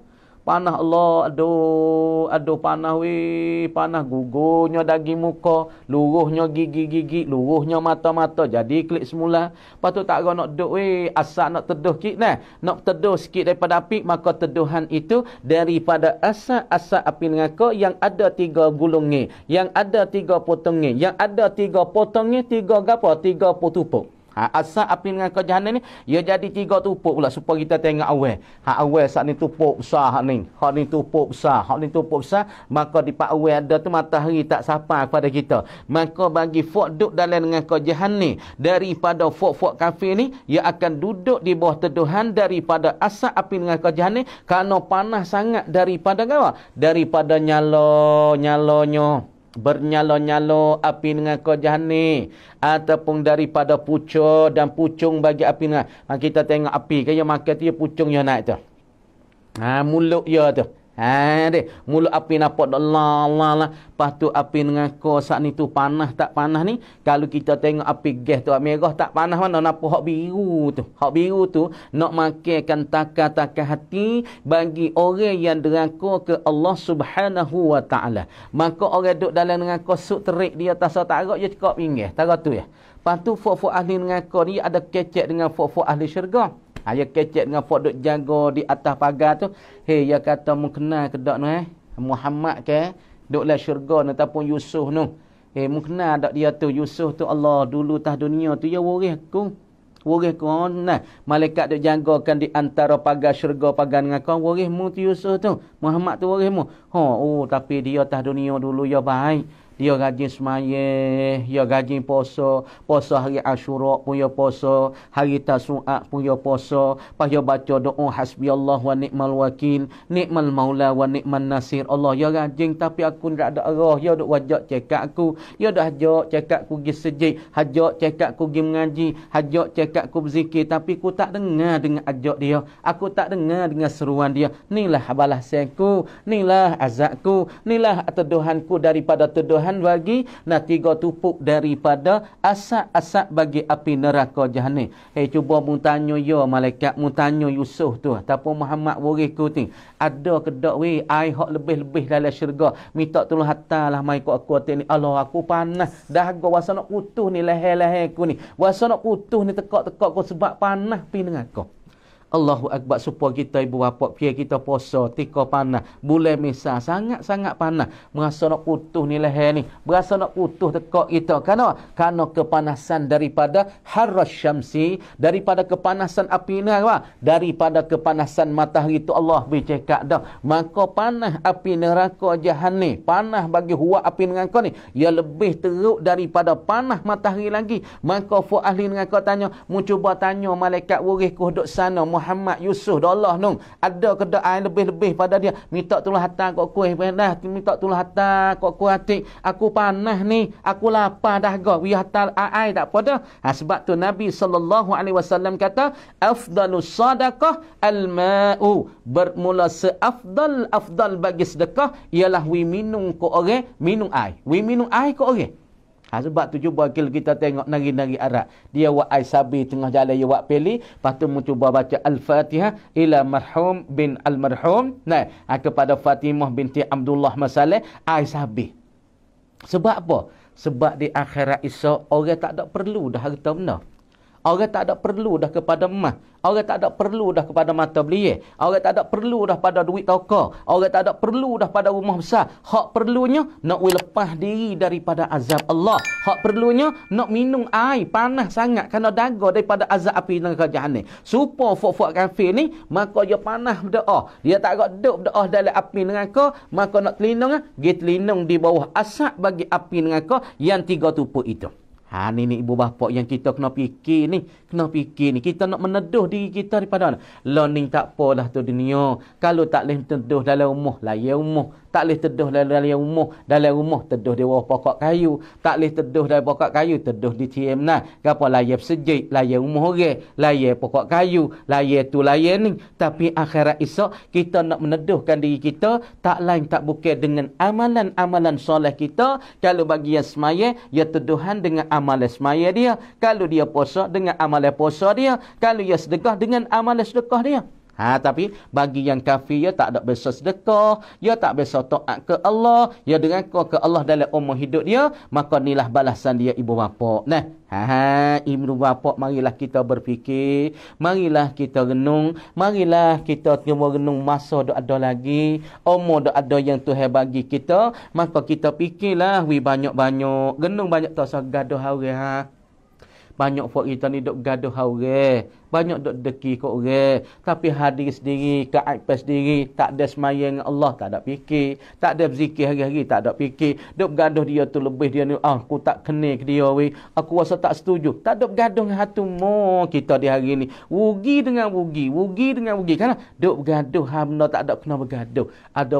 panah Allah aduh aduh panah wi panah gugurnya daging muka luruhnya gigi-gigi luruhnya mata-mata jadi klik semula lepas tu tak nak duduk wi asal nak teduh sikit nah nak teduh sikit daripada api maka teduhan itu daripada asal-asal api neraka yang ada tiga gulungnya yang ada tiga potongnya yang ada tiga potongnya tiga gapo tiga potupuk Ha, asal api dengan kau jahannam ni, ia ya jadi tiga tupuk pula. Supaya kita tengok awal. Ha, awal saat ni tupuk besar hak ni. Hak ni tupuk besar. Hak ni tupuk besar. Maka di pak awal ada tu matahari tak sampai kepada kita. Maka bagi fok duduk dalam dengan kau jahannam Daripada fok-fok kafir ni, ia akan duduk di bawah teduhan daripada asal api dengan kau jahannam ni. Kerana panas sangat daripada kau. Daripada nyala, nyalanya bernyala-nyala api dengan kau jahani ataupun daripada pucuk dan pucung bagi api dengan ha, kita tengok api kaya makan ya, tu pucung yang naik tu ha, muluk ya tu Hai dek, mulut api nampak dah la la la. Lepas tu api dengan kau saat ni tu panah tak panah ni. Kalau kita tengok api gas tu merah tak panah mana. Napa hak biru tu. Hak biru tu nak makan takah-takah hati bagi orang yang derangka ke Allah subhanahu wa ta'ala. Maka orang duduk dalam dengan kau suk terik dia tak sah tak je dia cakap pinggir. Tak tu ya. Lepas tu fuk-fuk ahli dengan kau ni ada kecek dengan fuk-fuk ahli syurga. Ha ya kecek dengan fort duk jaga di atas pagar tu. Hei ya kata mu kenal ke dak noh eh? Muhammad ke eh? duklah syurga ataupun Yusuf noh. Hei mu kenal dak dia tu Yusuf tu Allah dulu tah dunia tu ya waris aku. Waris aku oh, nah. Malaikat duk kan di antara pagar syurga pagar dengan kau waris mu tu Yusuf tu. Muhammad tu waris mu. Ha oh tapi dia tah dunia dulu ya baik dia rajin semayah, dia rajin puasa, puasa hari Ashura pun dia puasa, hari Tasu'ah pun dia puasa, pas dia baca doa hasbi Allah wa ni'mal wakil, ni'mal maula wa ni'mal nasir Allah. Dia rajin tapi aku tak ada arah, dia duk wajak cekak aku, dia dah hajak cekak aku pergi sejik, hajak cekak aku pergi mengaji, hajak cekak aku berzikir, tapi aku tak dengar dengan ajak dia, aku tak dengar dengan seruan dia. Inilah balasanku, inilah azakku, inilah teduhanku daripada teduhan Tuhan bagi nah tiga tupuk daripada asap-asap bagi api neraka jahannam. Hei eh, cuba mung tanya ya malaikat mung tanya Yusuf tu tapi Muhammad boleh ku ting. Ada ke dak we ai hak lebih-lebih dalam syurga. Minta tolong hatalah mai ku aku Allah aku panas. Dah gua rasa nak putus ni leher-leher ku ni. Rasa nak putus ni tekak-tekak ku sebab panas pi dengan kau. Allahu Akbar supaya kita ibu bapa pia kita puasa tika panas bulan misal sangat-sangat panas merasa nak putus ni leher ni berasa nak putus tekak kita kerana kerana kepanasan daripada harras syamsi daripada kepanasan api ni apa daripada kepanasan matahari tu Allah bercakap dah maka panas api neraka jahanam panas bagi huak api dengan kau ni ia lebih teruk daripada panas matahari lagi maka fu ahli dengan kau tanya mu cuba tanya malaikat wurih ko duk sana Muhammad Yusuf Allah nung ada kedai lebih-lebih pada dia minta tolong hantar kok kuih pandah minta tolong hantar kok kuih hati aku panah ni aku lapar dah go wi hantar ai tak apa dah ha, sebab tu Nabi sallallahu alaihi wasallam kata afdalus sadaqah al bermula seafdal afdal bagi sedekah ialah wi minum ko orang minum air wi minum air ko orang Ha, sebab tu cuba kalau kita tengok nari-nari Arab. Dia buat air sabi tengah jalan, dia buat peli. Lepas tu mencuba baca Al-Fatihah ila marhum bin al-marhum. Nah, ha, kepada Fatimah binti Abdullah Masalih, air sabi. Sebab apa? Sebab di akhirat isa, orang tak ada perlu dah harta benar. Orang tak ada perlu dah kepada emas. Orang tak ada perlu dah kepada mata belia. Orang tak ada perlu dah pada duit tokoh. Orang tak ada perlu dah pada rumah besar. Hak perlunya nak lepas diri daripada azab Allah. Hak perlunya nak minum air panas sangat kerana dago daripada azab api neraka ni. Supo fok fok kafir ni maka dia panas berdoa. Dia tak ada duduk berdoa dalam api kau. maka nak telindung. ah, gitu di bawah asap bagi api kau yang tiga tupuk itu. Ha ni ni ibu bapa yang kita kena fikir ni, kena fikir ni. Kita nak meneduh diri kita daripada learning tak apalah tu dunia. Kalau tak leh teduh dalam rumah lah ya rumah tak boleh teduh dalam, dalam rumah dalam rumah teduh di bawah pokok kayu tak boleh teduh dari pokok kayu teduh di tiem nah gapo layap sejik layap rumah orang layap pokok kayu layap tu layap ni tapi akhirat isa kita nak meneduhkan diri kita tak lain tak bukan dengan amalan-amalan soleh kita kalau bagi yang semaya ya teduhan dengan amalan semaya dia kalau dia puasa dengan amalan puasa dia kalau dia sedekah dengan amalan sedekah dia Ha, tapi bagi yang kafir, ia tak ada biasa sedekah, ia tak biasa to'at ke Allah, ia dengan kau ke Allah dalam umur hidup dia, maka inilah balasan dia ibu bapa. Nah, ha, ha, ibu bapa, marilah kita berfikir, marilah kita renung, marilah kita cuma renung masa dah ada lagi, umur dah ada yang Tuhan bagi kita, maka kita fikirlah, wi banyak-banyak, renung banyak tak usah gaduh hari, ha. Banyak fuk kita ni duk gaduh hari banyak duk deki kat orang tapi hadir sendiri ke aib sendiri tak ada semayang dengan Allah tak ada fikir tak ada berzikir hari-hari tak ada fikir duk gaduh dia tu lebih dia ni ah, aku tak kenal ke dia we aku rasa tak setuju tak duk gaduh dengan hatu mo kita di hari ni rugi dengan wugi, wugi dengan wugi, kan duk gaduh hamna tak ada kena bergaduh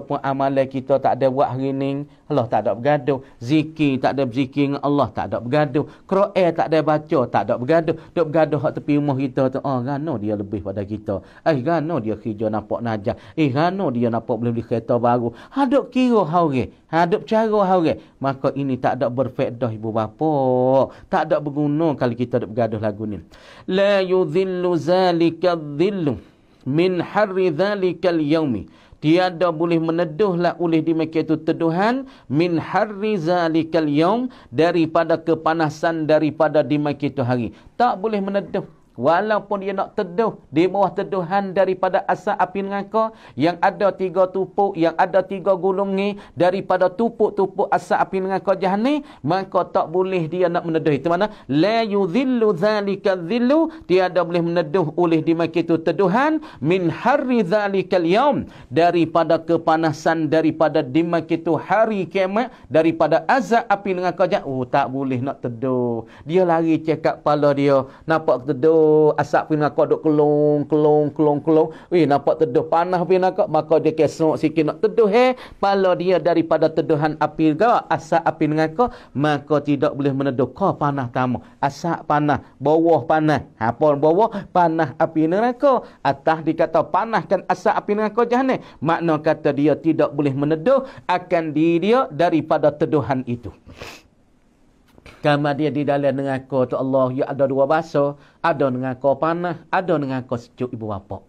pun amalan kita tak ada buat hari ni Allah tak ada bergaduh zikir tak ada berzikir dengan Allah tak ada bergaduh Quran tak ada baca tak ada bergaduh duk bergaduh hak tepi rumah kita tu kata ah gano dia lebih pada kita eh gano dia kerja nampak najak. eh gano dia nampak boleh beli kereta baru hadap kira hau hadap cara hau ge maka ini tak ada berfaedah ibu bapa tak ada berguna kalau kita ada bergaduh lagu ni la yuzillu zalika dhillu min harri zalika al-yawmi tiada boleh meneduhlah oleh dimakai itu teduhan min harri zalikal yaum daripada kepanasan daripada dimakai itu hari tak boleh meneduh Walaupun dia nak teduh di bawah teduhan daripada asa api neraka yang ada tiga tupuk, yang ada tiga gulungi daripada tupuk-tupuk asa api neraka jahanam, maka tak boleh dia nak meneduh. Itu mana? La yuzillu zalika zillu, tiada boleh meneduh oleh di dimaki itu teduhan min harri zalikal yaum, daripada kepanasan daripada di dimaki itu hari kiamat daripada azab api neraka jahanam. Oh, tak boleh nak teduh. Dia lari cekak kepala dia, nampak teduh asap pun nak duk kelong kelong kelong kelong weh nampak teduh panah pun nak maka dia kesok sikit nak teduh eh pala dia daripada teduhan api gak asap api dengan kau maka tidak boleh meneduh kau panah kamu, asap panah bawah panah apa bawah panah api neraka atas dikata panahkan asap api neraka jahne makna kata dia tidak boleh meneduh akan diri dia daripada teduhan itu kama dia di dalam neraka tu Allah ya ada dua bahasa ada dengan kau panah, ada dengan kau sejuk ibu bapa.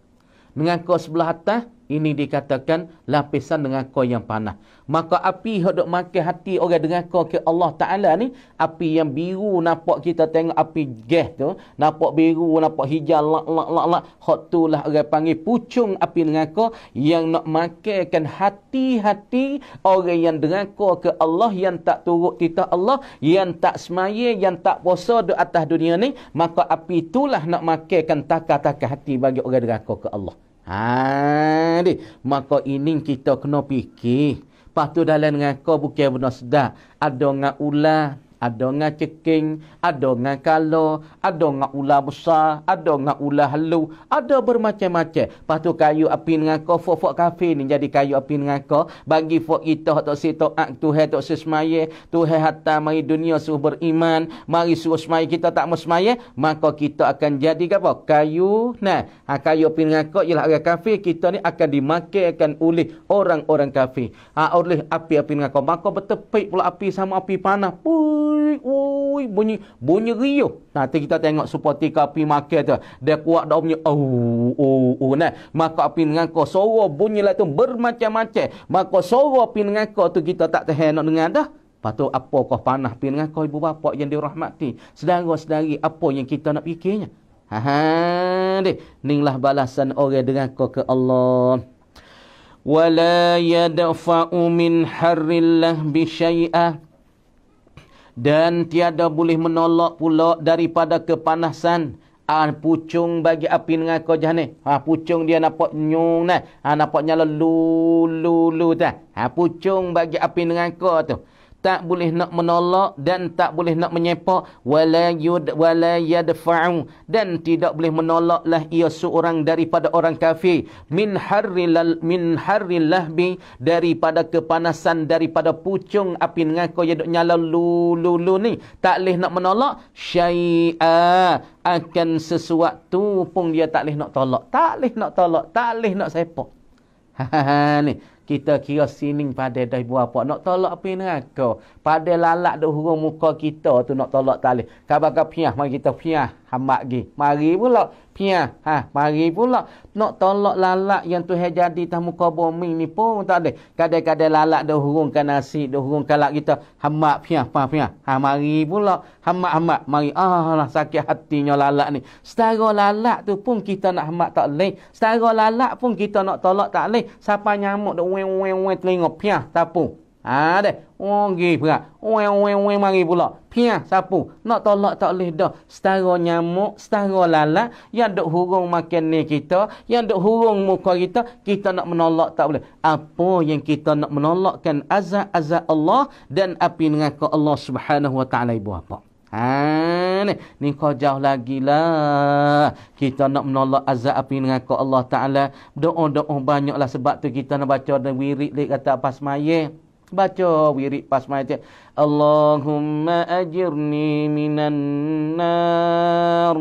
Dengan kau sebelah atas, ini dikatakan lapisan dengan kau yang panah. Maka api yang duk makan hati orang dengan kau ke Allah Ta'ala ni, api yang biru nampak kita tengok api geh tu, nampak biru, nampak hijau, lak, lak, lak, lak. Hak tu lah orang panggil pucung api dengan kau yang nak makan hati-hati orang yang dengan kau ke Allah yang tak turut titah Allah, yang tak semaya, yang tak puasa di atas dunia ni, maka api itulah nak makan takah-takah hati bagi orang dengan kau ke Allah. Ha di, maka ini kita kena fikir. Patu dalam dengan kau bukan benda sedap. Ada dengan ular, ada ngah ceking, ada ngah kalo, ada ngah ular besar, ada ngah ular halu, ada bermacam-macam. Patu kayu api dengan kau, fok-fok kafe ni jadi kayu api dengan kau. Bagi fok kita, tak si tak ak, tu hai tak sesmaye, tu hai hatta mari dunia suruh beriman, mari suruh semaya kita tak mesmaye, maka kita akan jadi apa? Kayu, nah, ha, kayu api dengan kau ialah agak kafe, kita ni akan dimakaikan oleh orang-orang kafe. Ha, oleh api-api dengan kau, maka bertepik pula api sama api panah pun ui ui bunyi bunyi riu nanti kita tengok seperti kapi makan tu dia kuat dah punya oh oh oh, nah maka api dengan kau suara bunyi lah tu bermacam-macam maka suara api dengan kau tu kita tak tahan nak dengar dah Lepas tu apa kau panah pergi dengan kau ibu bapa yang dirahmati. Sedara-sedari apa yang kita nak fikirnya. Ha-ha. Ini lah balasan orang dengan kau ke Allah. وَلَا يَدْفَعُ مِنْ حَرِّ اللَّهِ بِشَيْئَةِ dan tiada boleh menolak pula daripada kepanasan. Ah, pucung bagi api dengan kau jahat ni. Ha, pucung dia nampak nyung ni. Ha, ah, nampak nyala lulu lulu tu. Ah, pucung bagi api dengan kau tu tak boleh nak menolak dan tak boleh nak menyepak wala yud wala yadfa'u dan tidak boleh menolaklah ia seorang daripada orang kafir min harril min harril lahbi daripada kepanasan daripada pucung api ngako yang nyala lulu ni tak leh nak menolak syai'a akan sesuatu pun dia tak leh nak tolak tak leh nak tolak tak leh nak sepak ha, ha, ha ni kita kira sining pada dah buat apa nak tolak api neraka pada lalak dah hurung muka kita tu nak tolak talih kabar-kabar piah mari kita piah hambat gi mari pula pia ha mari pula nak tolak lalak yang tu jadi tah muka bumi ni pun tak ada kadang-kadang lalat dah hurungkan nasi dah hurungkan lak kita hambat pia pa pia ha mari pula hambat hambat mari ah lah sakit hatinya lalak ni setara lalak tu pun kita nak hambat tak leh setara lalak pun kita nak tolak tak leh siapa nyamuk dah weng weng weng telinga pia tapung Ha de, wong gi pula. Wen wen wen mari pula. Pian sapu, nak tolak tak boleh dah. Setara nyamuk, setara lalat yang duk hurung makan ni kita, yang duk hurung muka kita, kita nak menolak tak boleh. Apa yang kita nak menolakkan azab-azab Allah dan api neraka Allah Subhanahu wa taala ibu apa? Ha ni, ni kau jauh lagi lah. Kita nak menolak azab api neraka Allah Taala. Doa-doa banyaklah sebab tu kita nak baca dan wirid lek kata pas mayit. Baca wirid pas mayat Allahumma ajirni minan nar.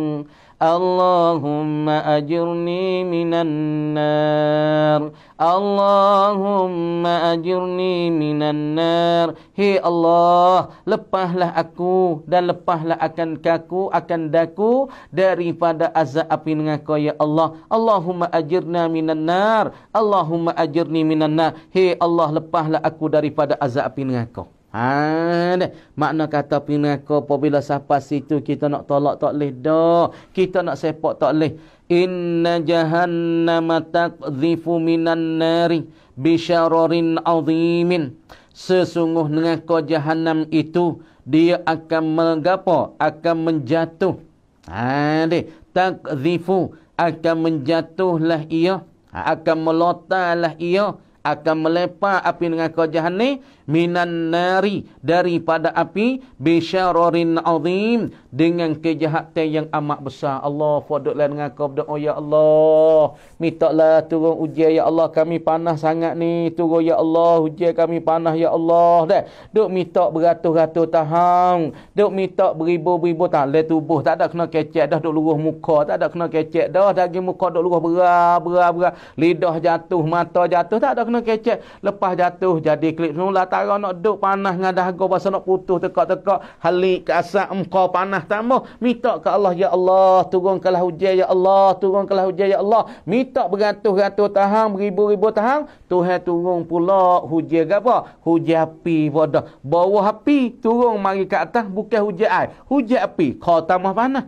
اللهم أجرني من النار اللهم أجرني من النار هي الله lepahlah aku dan lepahlah akan kaku akan daku daripada azab api nengaku ya Allah Allahumma ajirna minan nar Allahumma ajirni minan nar hey Allah lepahlah aku daripada azab api nengaku Ha, makna kata pinaka apabila sampai situ kita nak tolak tak leh dah. Kita nak sepak tak leh. Inna jahannama taqdhifu minan nari bisyararin azimin. Sesungguhnya ko jahannam itu dia akan menggapo, akan menjatuh. Ha, deh. Taqdhifu akan menjatuhlah ia, ha, akan melotalah ia akan melepa api dengan kejahan ni minan nari daripada api bisyarorin azim dengan kejahatan yang amat besar. Allah fadlah dengan kau berdoa ya Allah. Mintalah turun ujian ya Allah kami panah sangat ni. Turun ya Allah ujian kami panah, ya Allah. Dek duk minta beratus-ratus tahun. Duk minta beribu-ribu tak le tubuh tak ada kena kecek dah duk luruh muka. Tak ada kena kecek dah daging muka duk luruh berat berat berat. Lidah jatuh, mata jatuh tak ada kena kecek. Lepas jatuh jadi klip semula tarah nak duk panas ngadah go pasal nak putus tekak-tekak. Halik kasak muka panas tanah tamah minta ke Allah ya Allah turunkanlah hujan ya Allah turunkanlah hujan ya Allah minta beratus-ratus tahun beribu-ribu tahun Tuhan turun pula hujan gapo hujan api bodoh bawah api turun mari ke atas bukan hujan air hujan api khatamah panah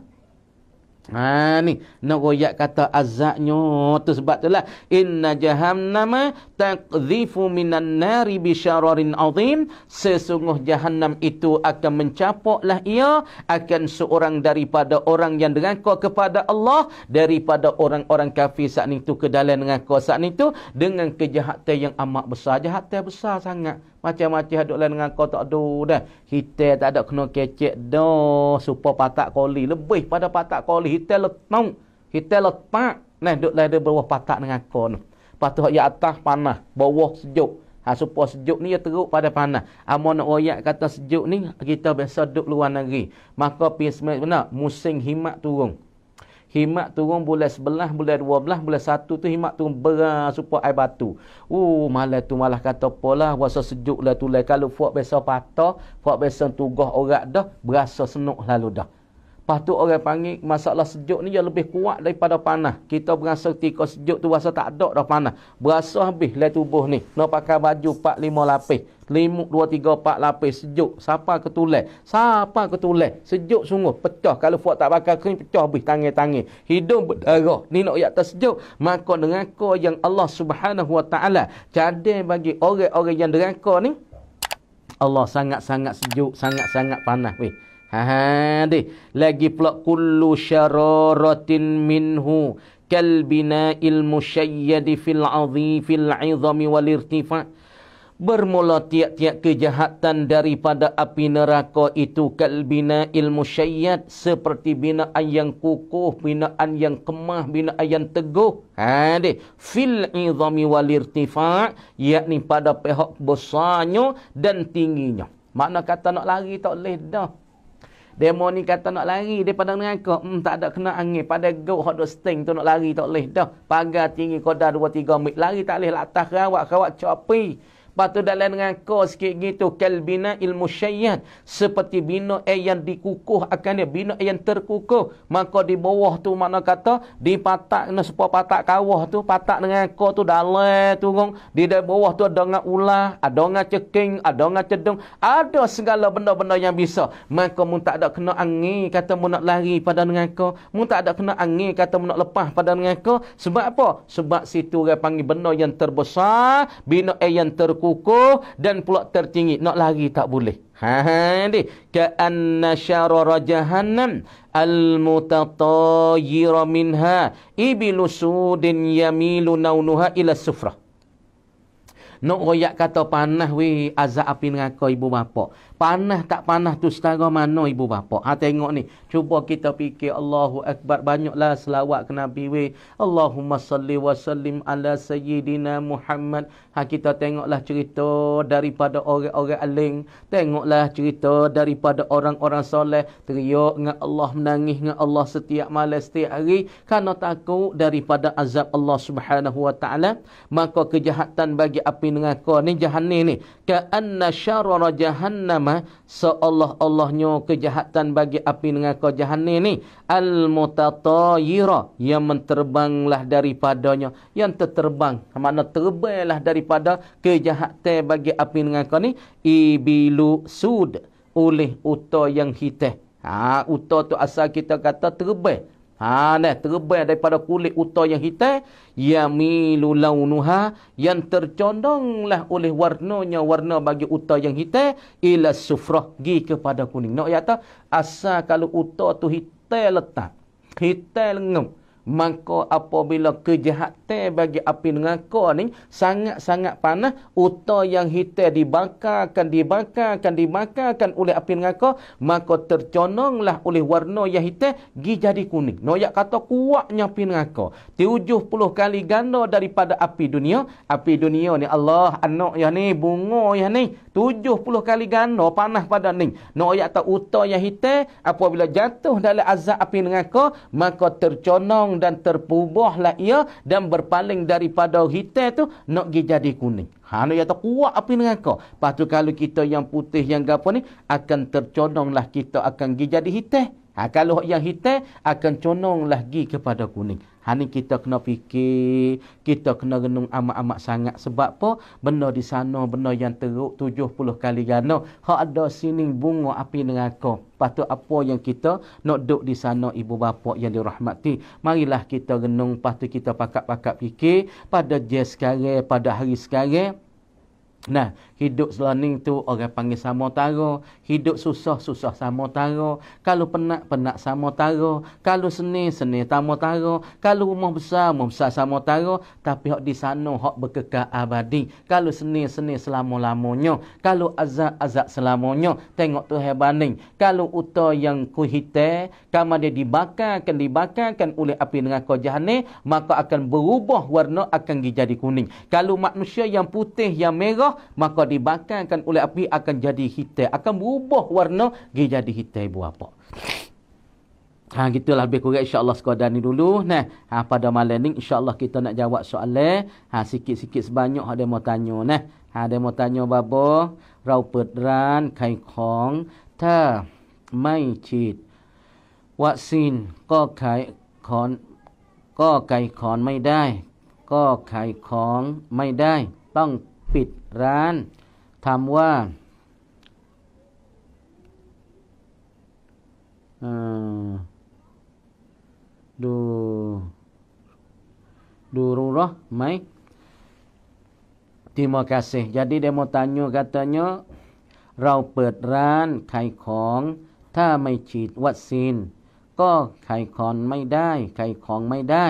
Ha ni nak royak kata azabnya tu sebab itulah inna jahannama taqdhifu minan nari bisyararin azim sesungguh jahannam itu akan mencapoklah ia akan seorang daripada orang yang dengan kau kepada Allah daripada orang-orang kafir saat itu ke dalam dengan kau saat itu dengan kejahatan yang amat besar jahatan besar sangat macam-macam hadok lain dengan kau tak ada dah. Kita tak ada kena kecek dah. Supa patak koli. Lebih pada patak koli. Kita letak. Kita letak. Nah, duduk lain dia berubah patak dengan kau Lepas tu yang atas panah, bawah sejuk. Ha supaya sejuk ni ya teruk pada panah. Amo ha, nak royak kata sejuk ni kita biasa duduk luar negeri. Maka pin sembilan benar musim himat turun. Himat turun bulan sebelah, bulan dua belah, bulan satu tu himat turun berang supaya air batu. Uh, malah tu malah kata pola, rasa sejuk lah tu lah. Kalau fuak biasa patah, fuak biasa tugah orang dah, berasa senuk lalu dah. Lepas tu orang panggil masalah sejuk ni dia lebih kuat daripada panah. Kita berasa ketika sejuk tu rasa tak ada dah panas. Berasa habis lah tubuh ni. Nak pakai baju 4-5 lapis. 2-3-4 lapis sejuk. Siapa ketulai? Siapa ketulai? Sejuk sungguh. Pecah. Kalau Fuad tak pakai kering, pecah habis tangi-tangi. Hidung berdarah. Ni nak yak tersejuk. Maka neraka yang Allah subhanahu wa ta'ala cadai bagi orang-orang yang dengan neraka ni. Allah sangat-sangat sejuk, sangat-sangat panah. Weh. Ha de lagi pula kullu syararatin minhu kal bina'il musyayyad fil 'adhif fil 'idhami wal irtifa' bermula tiap-tiap kejahatan daripada api neraka itu kal bina'il musyayyad seperti binaan yang kukuh binaan yang kemah binaan yang teguh ha de fil 'idhami wal irtifa' yakni pada pihak besarnya dan tingginya makna kata nak lari tak boleh dah Demo ni kata nak lari daripada neraka. Hmm, tak ada kena angin. Pada go hot hodok sting tu nak lari tak boleh. Dah, pagar tinggi kodar 2-3 mit. Lari tak boleh. Latah lah kerawat, kerawat copi. Patu dalam dengan kau sikit gitu kalbina ilmu syayyad seperti bina ayan dikukuh akan dia bina ayan terkukuh maka di bawah tu mana kata di patak na sepa patak kawah tu patak dengan kau tu dalam tu gong di dalam bawah tu ada dengan ular ada dengan ceking ada dengan cedung ada segala benda-benda yang bisa maka mun tak ada kena angin kata mun nak lari pada dengan kau mun tak ada kena angin kata mun nak lepas pada dengan kau sebab apa sebab situ orang panggil benda yang terbesar bina ayan terkukuh kukuh dan pula tertinggi, nak lari tak boleh ha, ha ni ka annasyarar jahannam almutatayyir minha iblisudin yamilu naunuha ila sufrah nak royak kata panah weh azab api neraka ibu bapa. Panah tak panah tu setara mana ibu bapa. Ha tengok ni. Cuba kita fikir Allahu Akbar banyaklah selawat ke Nabi weh. Allahumma salli wa sallim ala sayyidina Muhammad. Ha kita tengoklah cerita daripada orang-orang aling. Tengoklah cerita daripada orang-orang soleh. Teriak dengan Allah menangis dengan Allah setiap malam setiap hari. Karena takut daripada azab Allah subhanahu wa ta'ala. Maka kejahatan bagi api dengan kau ni jahannam ni ka anna syarra jahannam seolah-olahnya kejahatan bagi api dengan kau jahannam ni al mutatayira yang menterbanglah daripadanya yang terterbang makna terbanglah daripada kejahatan bagi api dengan kau ni ibilu sud oleh uta yang hitah ha uta tu asal kita kata terbang Ha dah terbang daripada kulit uta yang hitam yamilu launuha yang tercondonglah oleh warnanya warna bagi uta yang hitam ila sufrah gi kepada kuning. Nak no, ya kata asal kalau uta tu hitam letak hitam lengup maka apabila kejahatan bagi api neraka ni sangat-sangat panas uta yang hitam dibakarkan dibakarkan dibakarkan oleh api neraka maka tercononglah oleh warna yang hitam gi jadi kuning noyak kata kuatnya api neraka 70 kali ganda daripada api dunia api dunia ni Allah anak yang ni bunga yang ni 70 kali ganda panas pada ni noyak kata uta yang hitam apabila jatuh dalam azab api neraka maka terconong kosong dan terpubahlah ia dan berpaling daripada hitam tu nak gi jadi kuning. Ha anu ya kuat api dengan kau. Lepas tu kalau kita yang putih yang gapo ni akan tercodonglah kita akan gi jadi hitam. Ha kalau yang hitam akan conong lagi kepada kuning. Ha ni kita kena fikir, kita kena renung amat-amat sangat sebab apa? Benda di sana benda yang teruk 70 kali ganda. Hak ada sini bunga api neraka. Patut apa yang kita nak duduk di sana ibu bapa yang dirahmati. Marilah kita renung, patut kita pakat-pakat fikir pada je sekarang, pada hari sekarang Nah, hidup selama ni tu orang panggil sama taro. Hidup susah-susah sama taro. Kalau penat-penat sama taro. Kalau seni-seni sama taro. Kalau rumah besar, rumah besar sama taro. Tapi hak di sana, hak berkekal abadi. Kalau seni-seni selama-lamanya. Kalau azak azak selamanya. Tengok tu hebaning. Kalau utah yang kuhitai, kamar dia dibakarkan, dibakarkan oleh api dengan kau jahani, maka akan berubah warna, akan jadi kuning. Kalau manusia yang putih, yang merah, Allah maka dibakarkan oleh api akan jadi hitam akan berubah warna pergi jadi hitam ibu apa Ha gitulah lebih kurang insya-Allah sekadar ni dulu nah. Ha pada malam ni insya-Allah kita nak jawab soalan ha sikit-sikit sebanyak ada mau tanya nah. Ha ada mau tanya babo rau pedran kai kong ta mai cit vaksin ko kai kon ก็ไก่คอนไม่ได้ก็ไข่ของไม่ได้ต้องปิดร้านทำว่าดู ดูรูรอ h baik t e มอกาเซ่ยัด a เดโม a mau ย a n y a k โยเราเปิดร้านขายของ ถ้าไม่ฉีดวัคซีนก็ขายของไม่ได้ขายของไม่ได้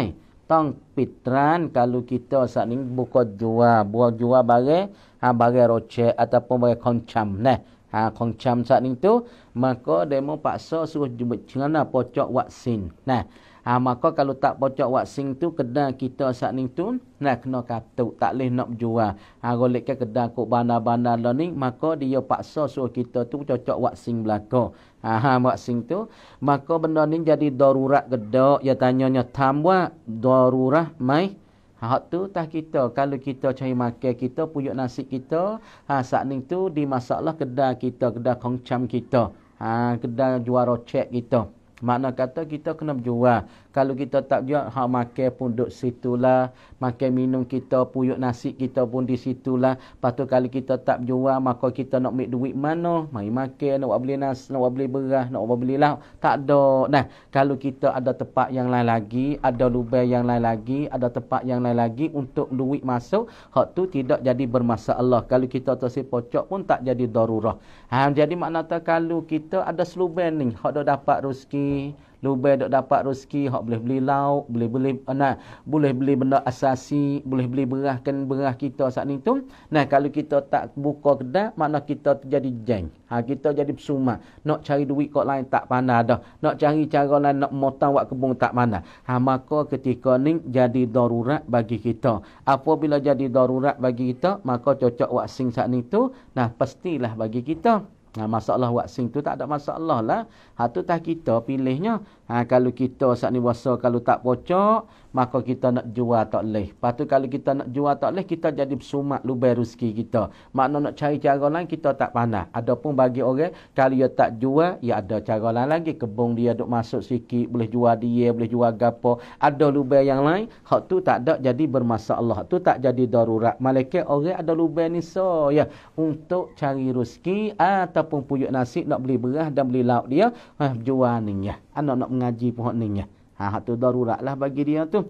datang fitran kalau kita saat ni buka jual buat jual barang ha barang rocek ataupun barang koncam nah ha koncam saat ni tu maka demo paksa suruh jemput cengana pocok vaksin nah Ha, maka kalau tak pocok vaksin tu kedai kita saat ni tu nak kena katuk tak leh nak jual. Ha ah, golek ke kedai kok bandar-bandar lah ni maka dia paksa suruh kita tu cocok vaksin belako. Ha, ha ah, vaksin tu maka benda ni jadi darurat gedak ya tanyanya tambwa darurat mai Ha tu tak kita kalau kita cari makan kita puyuk nasi kita ha saat ni tu di masalah kedai kita kedai kongcam kita ha kedai jual cek kita Makna kata kita kena berjual kalau kita tak jual, hak makan pun duduk situlah. Makan minum kita, puyuk nasi kita pun di situlah. Lepas tu kalau kita tak jual, maka kita nak ambil duit mana? Mari makan, nak beli nasi, nak beli beras, nak beli lauk. Tak ada. Nah, kalau kita ada tempat yang lain lagi, ada lubang yang lain lagi, ada tempat yang lain lagi untuk duit masuk, hak tu tidak jadi bermasalah. Kalau kita tersi pocok pun tak jadi darurah. Ha, jadi makna kalau kita ada selubang ni, hak dah dapat rezeki, lubang dok dapat rezeki hok boleh beli lauk boleh beli eh, nah boleh beli benda asasi boleh beli beras kan beras kita saat ni tu nah kalau kita tak buka kedai makna kita jadi jeng ha kita jadi bersumah nak cari duit kok lain tak pandai dah nak cari cara lain nak motang buat kebun tak pandai ha maka ketika ni jadi darurat bagi kita apabila jadi darurat bagi kita maka cocok wak sing saat ni tu nah pastilah bagi kita Nah, masalah waksin tu tak ada masalah lah. Hatu tak kita pilihnya Ha, kalau kita saat ni puasa kalau tak pocok, maka kita nak jual tak leh. Lepas tu kalau kita nak jual tak leh, kita jadi sumat lubai rezeki kita. Makna nak cari cara lain, kita tak pandai. Adapun bagi orang, kalau dia tak jual, ya ada cara lain lagi. Kebun dia duk masuk sikit, boleh jual dia, boleh jual gapo. Ada lubai yang lain, hak tu tak ada jadi bermasalah. Hak tu tak jadi darurat. Malaikat orang ada lubai ni so, ya. Untuk cari rezeki ataupun puyuk nasi, nak beli beras dan beli lauk dia, ha, jual ni ya. anak nak mengaji pun hak ni ya. ha hak tu daruratlah bagi dia tu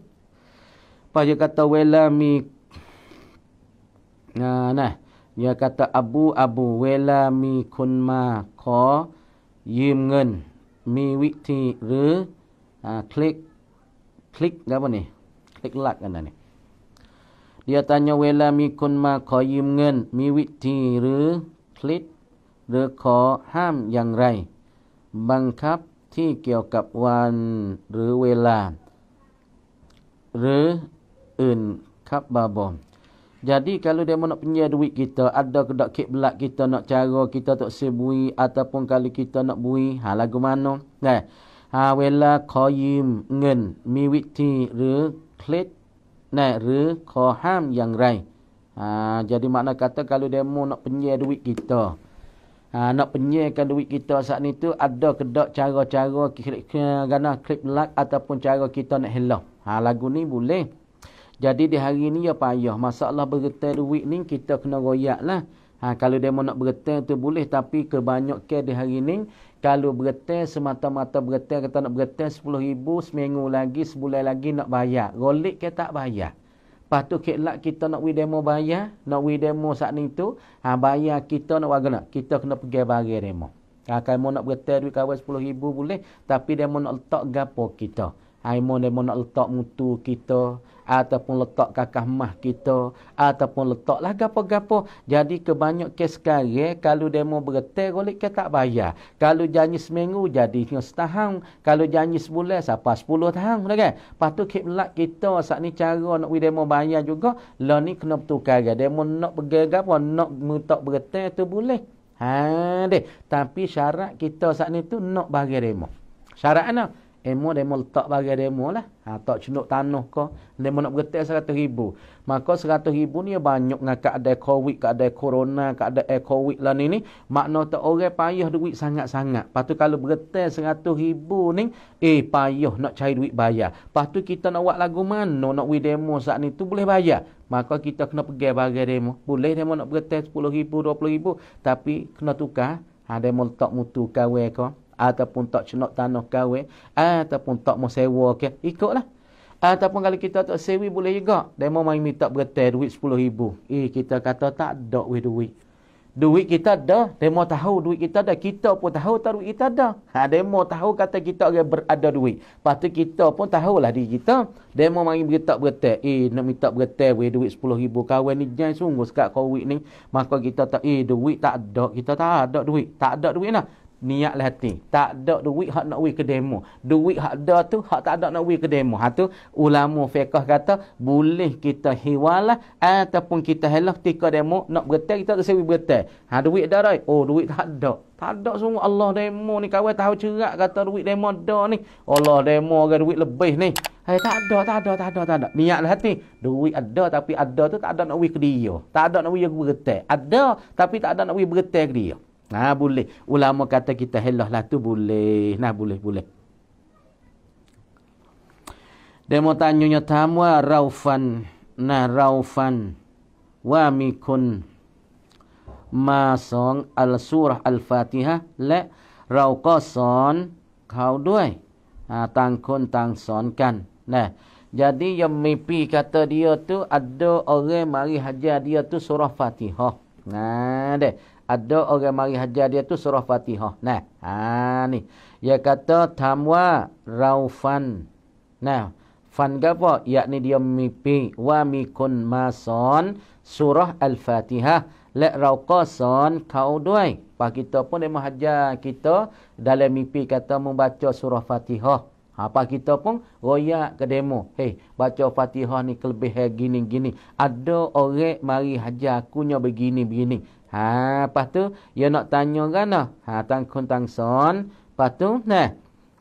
apa s dia kata welami nah nah dia kata abu abu welami kun ma k อยืมเงินมีวิธีหรืออ่าค k ิกคลิ a แล้วบ่นี่ k ลิกลักกันน่ dia tanya wela mi kun ma k อยืมเงินมีวิธีหรือคลิกหร h อขอห้ามอย่างไรบังคับที่เกี่ยวกับวันหรือเวลา หรืออื่นครับบาบอม Jadi kalau dia nak punya duit kita, ada ke dak kiblat kita nak cara kita tak sebui ataupun kalau kita nak bui, ha lagu mana? Nah. Ha wela kho yim ngen mi witi ru klit nah ru kho ham yang rai. Ha jadi makna kata kalau dia mau nak punya duit kita, Ha, nak penyihkan duit kita saat ni tu ada kedok cara-cara kena klip lag ataupun cara kita nak hello Ha, lagu ni boleh. Jadi di hari ni ya payah. Masalah bergetar duit ni kita kena royak lah. Ha, kalau dia mau nak bergetar tu boleh tapi kebanyakan di hari ni kalau bergetar semata-mata bergetar kata nak bergetar 10 ribu seminggu lagi sebulan lagi nak bayar. Rolik ke tak bayar? Lepas tu kelak kita nak we demo bayar, nak we demo saat ni tu, ha bayar kita nak wagana, kita kena pergi bagi demo. Ha mau nak berteh duit kawan 10000 boleh, tapi demo nak letak gapo kita. Ha demo nak letak mutu kita, ataupun letak kakah mah kita ataupun letaklah gapo-gapo jadi kebanyak kes sekarang eh, kalau demo bergetar golik ke tak bayar kalau janji seminggu jadi setahun kalau janji sebulan sampai 10 tahun kan okay? patu kep lak kita saat ni cara nak we demo bayar juga la ni kena bertukar demo nak bergegapo nak mutak bergetar tu boleh Ha, deh. Tapi syarat kita saat ni tu nak bagi demo. Syarat anak emo dia meletak bagai dia emo lah. Ha, tak cenduk tanah ko. Dia nak bergetik seratus ribu. Maka seratus ribu ni banyak dengan keadaan COVID, keadaan corona, keadaan air COVID lah ni ni. Makna tak orang payah duit sangat-sangat. Lepas tu kalau bergetik seratus ribu ni, eh payah nak cari duit bayar. Lepas tu kita nak buat lagu mana nak buat demo saat ni tu boleh bayar. Maka kita kena pergi bagai demo. Boleh demo nak bergetik sepuluh ribu, dua puluh ribu. Tapi kena tukar. Ada ha, demo letak mutu kawai kau ataupun tak cenok tanah kawin ataupun tak mau sewa ke ikutlah ataupun kalau kita tak sewi boleh juga demo mai minta bertai duit 10000 eh kita kata tak ada duit duit duit kita ada demo tahu duit kita ada kita pun tahu tak duit kita ada ha demo tahu kata kita orang berada duit patu kita pun tahulah diri kita demo mari beritak bertek eh nak minta bertek we duit 10000 kawan ni jangan sungguh sekat covid ni maka kita tak eh duit tak ada kita tak ada duit tak ada duit nah niat lah hati. Tak ada duit hak nak pergi ke demo. Duit hak ada tu hak tak ada nak pergi ke demo. Ha tu ulama fiqh kata boleh kita hiwalah ataupun kita helah tika demo nak bertai kita tak sewi bertai. Ha duit ada dai. Oh duit tak ada. Tak ada sungguh Allah demo ni kawan tahu cerak kata duit demo ada ni. Allah demo orang duit lebih ni. Hai eh, tak ada tak ada tak ada tak ada. Niat lah hati. Duit ada tapi ada tu tak ada nak pergi ke dia. Tak ada nak pergi bertai. Ada tapi tak ada nak pergi bertai ke dia. Nah boleh. Ulama kata kita helah lah tu boleh. Nah boleh boleh. Demo tanyunya tamwa raufan nah raufan wa mikun ma song al surah al fatihah le rau kau duai ah tang kon tang son kan nah jadi yang mimpi kata dia tu ada orang mari hajar dia tu surah fatihah nah deh ada orang mari hajar dia tu surah Fatihah. Nah, ha ni. Dia kata tamwa raufan. Nah, fan gapo? Yakni dia mimpi wa mikun mason surah Al-Fatihah. Lek rauqasan kau duai. Pak kita pun dia menghajar kita dalam mimpi kata membaca surah Fatihah. Apa ha, kita pun royak ke demo. Hei, baca Fatihah ni kelebih eh gini-gini. Ada orang mari hajar akunya begini-begini. Ha lepas tu dia ya nak tanya kan dah. Ha tang kun tang son. Lepas tu nah.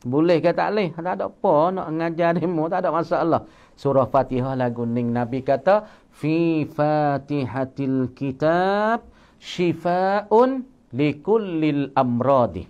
Boleh ke tak boleh? Tak ada apa nak mengajar demo tak ada masalah. Surah Fatihah lagu ning Nabi kata fi fatihatil kitab shifaun likullil amradi.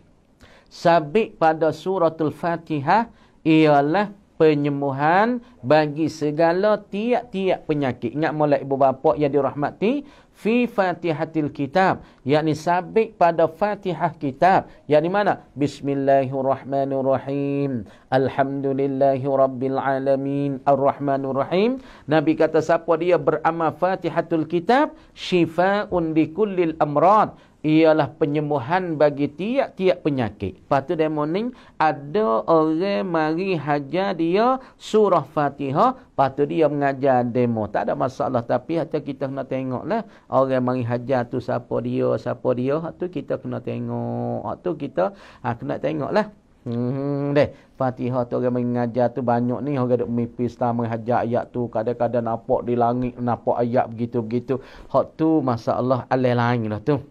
Sabik pada suratul Fatihah ialah penyembuhan bagi segala tiap-tiap penyakit. Ingat mulai ibu bapa yang dirahmati, fi fatihatil kitab yakni sabik pada fatihah kitab yakni mana bismillahirrahmanirrahim alhamdulillahirabbil alamin arrahmanirrahim nabi kata siapa dia beramal fatihatul kitab syifaun likullil amrad ialah penyembuhan bagi tiap-tiap penyakit. Patu dia morning ada orang mari haja dia surah Fatihah, patu dia mengajar demo. Tak ada masalah tapi hatta kita kena tengoklah orang mari haja tu siapa dia, siapa dia, tu kita kena tengok. Hak tu kita ha, kena tengoklah. Hmm deh Fatihah tu orang mengajar tu banyak ni orang duk mimpi setelah mengajar ayat tu kadang-kadang nampak di langit nampak ayat begitu-begitu hak tu masalah alai lain lah tu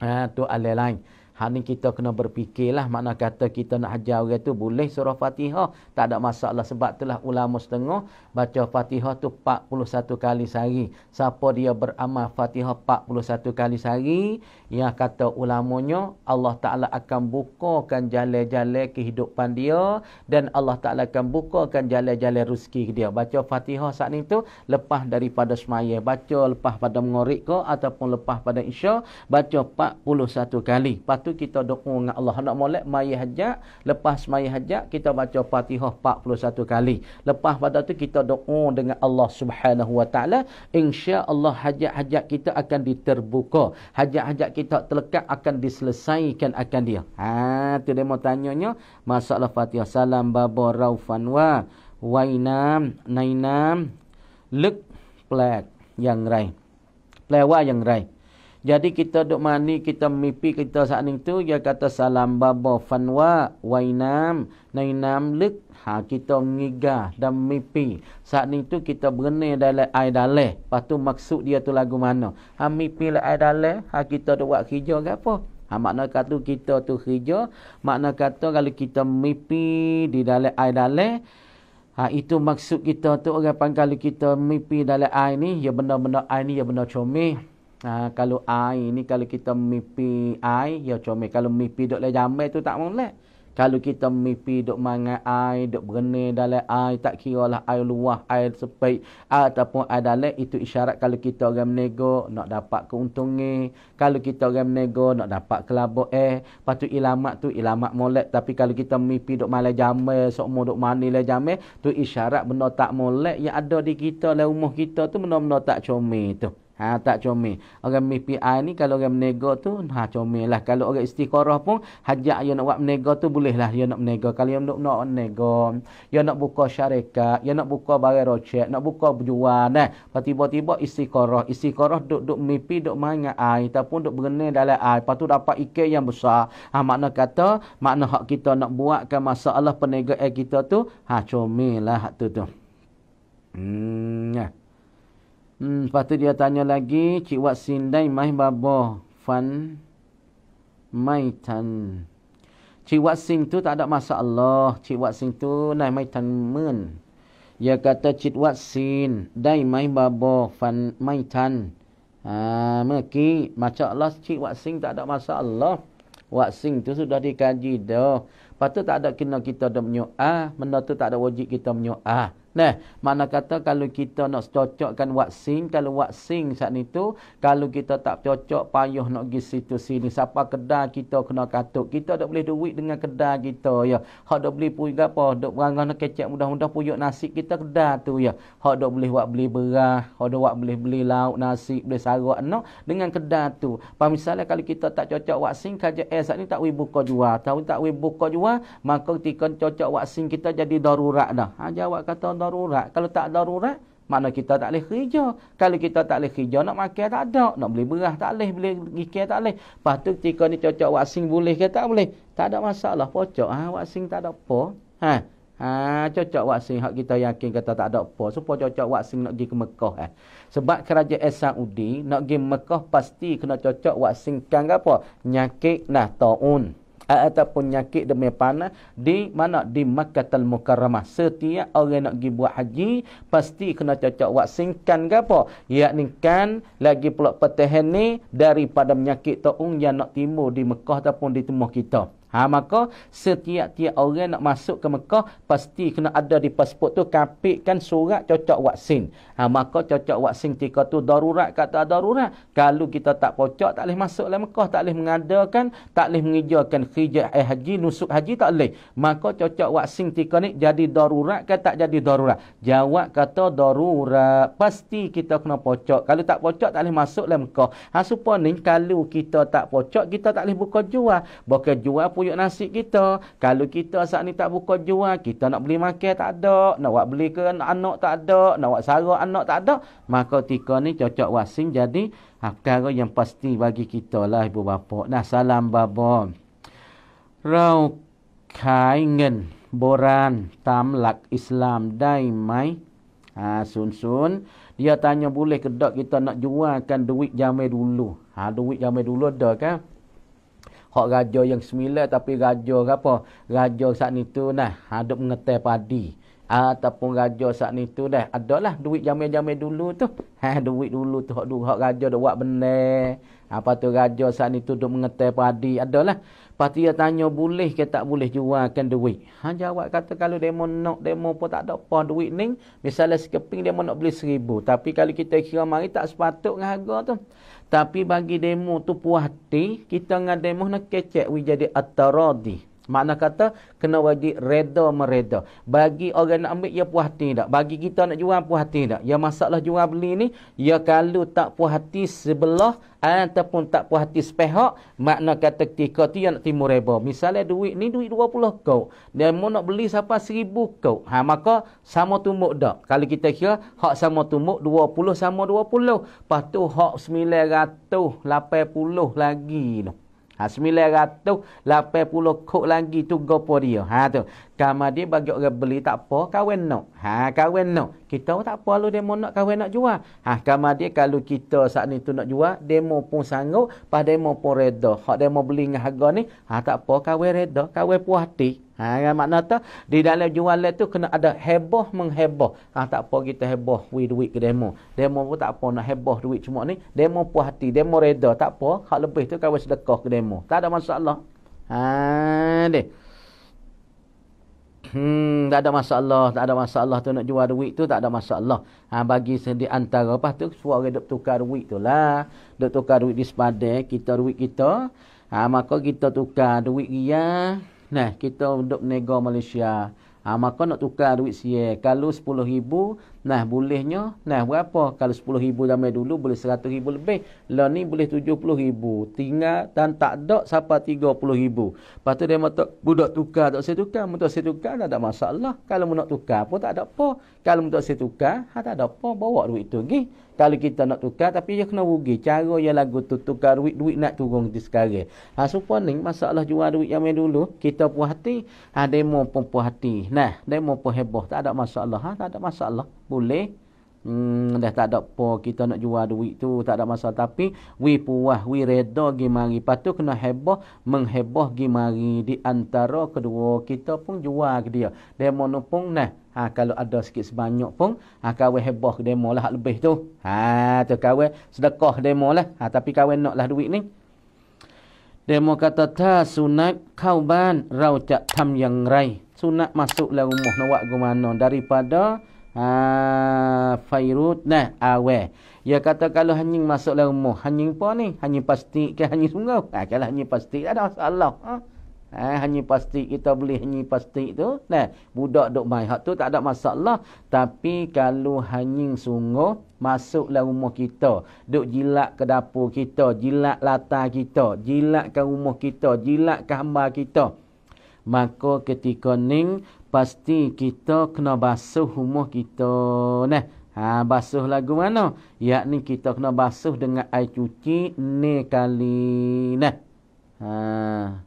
Ah, tu alai lain Hak ni kita kena berfikirlah mana kata kita nak ajar orang tu boleh surah Fatihah, tak ada masalah sebab telah ulama setengah baca Fatihah tu 41 kali sehari. Siapa dia beramal Fatihah 41 kali sehari, yang kata ulamanya Allah Taala akan bukakan jalan-jalan kehidupan dia dan Allah Taala akan bukakan jalan-jalan rezeki dia. Baca Fatihah saat ni tu lepas daripada semaya baca lepas pada mengorik ke ataupun lepas pada isya, baca 41 kali. Lepas tu kita doa dengan Allah. Nak molek mai hajat, lepas mai hajat kita baca Fatihah 41 kali. Lepas pada tu kita doa dengan Allah Subhanahu Wa Taala, insya-Allah hajat-hajat kita akan diterbuka. Hajat-hajat kita terlekat akan diselesaikan akan dia. Ha, tu demo tanyanya masalah Fatihah salam babo raufan wa wainam nainam lek plek yang rai. Plewa yang rai. Jadi kita duk mani kita mimpi kita saat ni tu dia kata salam baba fanwa wainam nainam lek ha kita ngiga dan mimpi saat ni tu kita berenai dalam air dalam patu maksud dia tu lagu mana ha mimpi lah air dalam ha kita duk buat kerja ke apa ha makna kata kita tu kerja makna kata kalau kita mimpi di dalam air dalam Ha, itu maksud kita tu orang pangkal kita mimpi dalam air ni, ya benda-benda air ni, ya benda comel. Ha, kalau ai ni kalau kita mimpi ai ya comel kalau mimpi dok le jamai tu tak molek. Kalau kita mimpi dok mangan ai dok berene dalam ai tak kira lah ai luah ai sepai ataupun adalah itu isyarat kalau kita orang menego nak dapat keuntungan. Kalau kita orang menego nak dapat kelabu eh patu ilamat tu ilamat molek tapi kalau kita mimpi dok malai jamai sok mo dok mani le jamai tu isyarat benda tak molek yang ada di kita le umuh kita tu benda-benda tak comel tu. Ha tak comel. Orang mimpi ai ni kalau orang menega tu ha comel lah. Kalau orang istikharah pun hajak yang nak buat menega tu boleh lah yang nak menega. Kalau yang nak nak menega, dia nak buka syarikat, yang nak buka barang rocek, nak buka berjual nah. Eh. Tiba-tiba istikharah, istikharah duk duk mimpi duk main dengan ai ataupun duk berenang dalam ai. Patu dapat ikan yang besar. Ha makna kata makna hak kita nak buatkan masalah perniagaan kita tu ha comel lah hak tu tu. Hmm. Ya. Eh. Hmm, lepas tu dia tanya lagi, Cik Wat Sindai Mai Babo Fan Mai Tan. Cik Wat Sing tu tak ada masalah. Cik Wat Sing tu Nai Mai Tan Men. Dia kata Cik Wat Sin Dai Mai Babo Fan Mai Tan. Ha, Meki, macam Allah Cik Wat Sing tak ada masalah. Wat Sing tu sudah dikaji dah. Lepas tu tak ada kena kita ada menyoal. Ah, benda tu tak ada wajib kita menyoal. Ah. Nah, mana kata kalau kita nak cocokkan vaksin, kalau vaksin saat ni tu, kalau kita tak cocok, payuh nak pergi situ sini. Siapa kedai kita kena katuk. Kita tak boleh duit dengan kedai kita, ya. Hak tak boleh puyuk apa, tak berangah nak kecek mudah-mudah puyuk nasi kita kedai tu, ya. Hak tak boleh buat beli beras, hak tak boleh beli lauk, nasi, beli sarok, no, dengan kedai tu. Pak misalnya kalau kita tak cocok vaksin, kerja eh saat ni tak boleh buka jual. Tahu tak boleh buka jual, maka ketika cocok vaksin kita jadi darurat dah. Ha, jawab kata, darurat. Kalau tak darurat, makna kita tak boleh kerja. Kalau kita tak boleh kerja, nak makan tak ada. Nak beli beras tak boleh, beli ikan tak boleh. Lepas tu ketika ni cocok waksin boleh ke tak boleh. Tak ada masalah, pocok. Ha, ah, waksin tak ada apa. Ha. Ha, cocok waksin hak kita yakin kata tak ada apa. Supo cocok waksin nak pergi ke Mekah. Ha. Sebab kerajaan Saudi nak pergi Mekah pasti kena cocok waksin kan apa? Nyakik nah taun ataupun nyakit demi panah di mana di Makkah Al Mukarramah setiap orang nak pergi buat haji pasti kena cocok vaksin kan ke apa yakni kan lagi pula petahan ni daripada penyakit taung yang nak timbul di Mekah ataupun di tempat kita Ha, maka setiap-tiap orang nak masuk ke Mekah pasti kena ada di pasport tu kapikkan surat cocok vaksin. Ha, maka cocok vaksin ketika tu darurat kata darurat. Kalau kita tak pocok tak boleh masuk dalam Mekah, tak boleh mengadakan, tak boleh mengijakan khijat eh, haji, nusuk haji tak boleh. Maka cocok vaksin ketika ni jadi darurat ke tak jadi darurat? Jawab kata darurat. Pasti kita kena pocok. Kalau tak pocok tak boleh masuk dalam Mekah. Ha, supaya ni kalau kita tak pocok kita tak boleh buka jual. Buka jual puyuk nasi kita. Kalau kita saat ni tak buka jual, kita nak beli makan tak ada, nak buat beli ke anak tak ada, nak buat sara anak tak ada, maka tika ni cocok wasin jadi perkara yang pasti bagi kita lah ibu bapa. Nah, salam babo. Rau kai ngen boran tam lak Islam dai mai. Ha sun-sun, dia tanya boleh ke dak kita nak jualkan duit jamai dulu. Ha duit jamai dulu dah kan? hak raja yang sembilan tapi raja apa raja saat ni tu nah hadap mengetai padi ha, ataupun raja saat ni tu dah adalah duit jamai-jamai dulu tu ha duit dulu tu hak hak raja dah buat benar apa ha, tu raja saat ni tu duk mengetai padi adalah pasti dia tanya boleh ke tak boleh jualkan duit ha jawab kata kalau demo nak demo pun tak ada apa duit ni misalnya sekeping demo nak beli seribu tapi kalau kita kira mari tak sepatut dengan harga tu tapi bagi demo tu puas hati, kita dengan demo nak kecek we jadi at-taradi. Makna kata, kena wajib reda mereda. Bagi orang nak ambil, ya puas hati tak? Bagi kita nak jual, puas hati tak? Ya masalah jual beli ni, ya kalau tak puas hati sebelah, ataupun tak puas hati sepihak, makna kata ketika tu yang nak timur reba. Misalnya duit ni, duit 20 kau. Dan mau nak beli siapa 1000 kau. Ha, maka sama tumbuk tak? Kalau kita kira, hak sama tumbuk 20 sama 20. Lepas tu hak 980 lagi tu. Ha 980 kok lagi tu gapo dia. Ha tu. Kama dia bagi orang beli tak apa kawin nak. Ha kawin nak. Kita tak apa lu demo nak kawin nak jual. Ha kama dia kalau kita saat ni tu nak jual demo pun sanggup pas demo pun reda. Hak demo beli dengan harga ni ha tak apa kawin reda, kawin puas hati. Ha, kan? makna tu di dalam jualan tu kena ada heboh mengheboh. Ha, tak apa kita heboh we duit ke demo. Demo pun tak apa nak heboh duit semua ni. Demo puas hati, demo reda, tak apa. Hak lebih tu kawan sedekah ke demo. Tak ada masalah. Ha deh. Hmm, tak ada masalah, tak ada masalah tu nak jual duit tu tak ada masalah. Ha bagi sendi antara apa tu suara duk tukar duit tu lah. Duk tukar duit di sepadan kita duit kita. Ha maka kita tukar duit dia. Ya. Nah, kita untuk nego Malaysia. Ha, maka nak tukar duit siya. Kalau 10 ribu, nah bolehnya, nah berapa? Kalau 10 ribu ramai dulu, boleh 100 ribu lebih. Lah ni boleh 70 ribu. Tinggal dan tak ada sampai 30 ribu. Lepas tu dia mata, budak tukar tak saya tukar. Mata saya tukar, tak ada masalah. Kalau mau nak tukar pun tak ada apa. Kalau mata saya tukar, ha, tak ada apa. Bawa duit tu pergi kalau kita nak tukar tapi dia kena rugi cara dia lagu tu tukar duit duit nak turun di sekarang ha supo ni masalah jual duit yang main dulu kita puas hati ha demo pun puas hati nah demo pun heboh tak ada masalah ha tak ada masalah boleh Hmm, dah tak ada apa kita nak jual duit tu tak ada masalah tapi we puas we reda gimari patu kena heboh mengheboh gimari di antara kedua kita pun jual ke dia demo pun nah Ha, kalau ada sikit sebanyak pun, ha, kawin heboh demo lah lebih tu. Ha, tu kawin sedekah demo lah. Ha, tapi kawin nak lah duit ni. Demo kata, ta sunat kau rau cak tam yang rai. Sunat masuklah rumah nak buat ke mana. Daripada ha, Fairut nah awal. Ya kata kalau hanya masuklah rumah, hanya apa ni? Hanya pasti ke hanya sungguh? Ha, kalau hanya pasti, ada masalah. Ha? Eh, hanya pasti kita beli hanya pasti tu. Nah, budak dok main hak tu tak ada masalah. Tapi kalau hanya sungguh masuklah rumah kita. dok jilat ke dapur kita. Jilat lata kita. Jilat ke rumah kita. Jilat ke hamba kita. Maka ketika ni pasti kita kena basuh rumah kita. Nah, ha, basuh lagu mana? Yakni kita kena basuh dengan air cuci ni kali. Nah. Haa.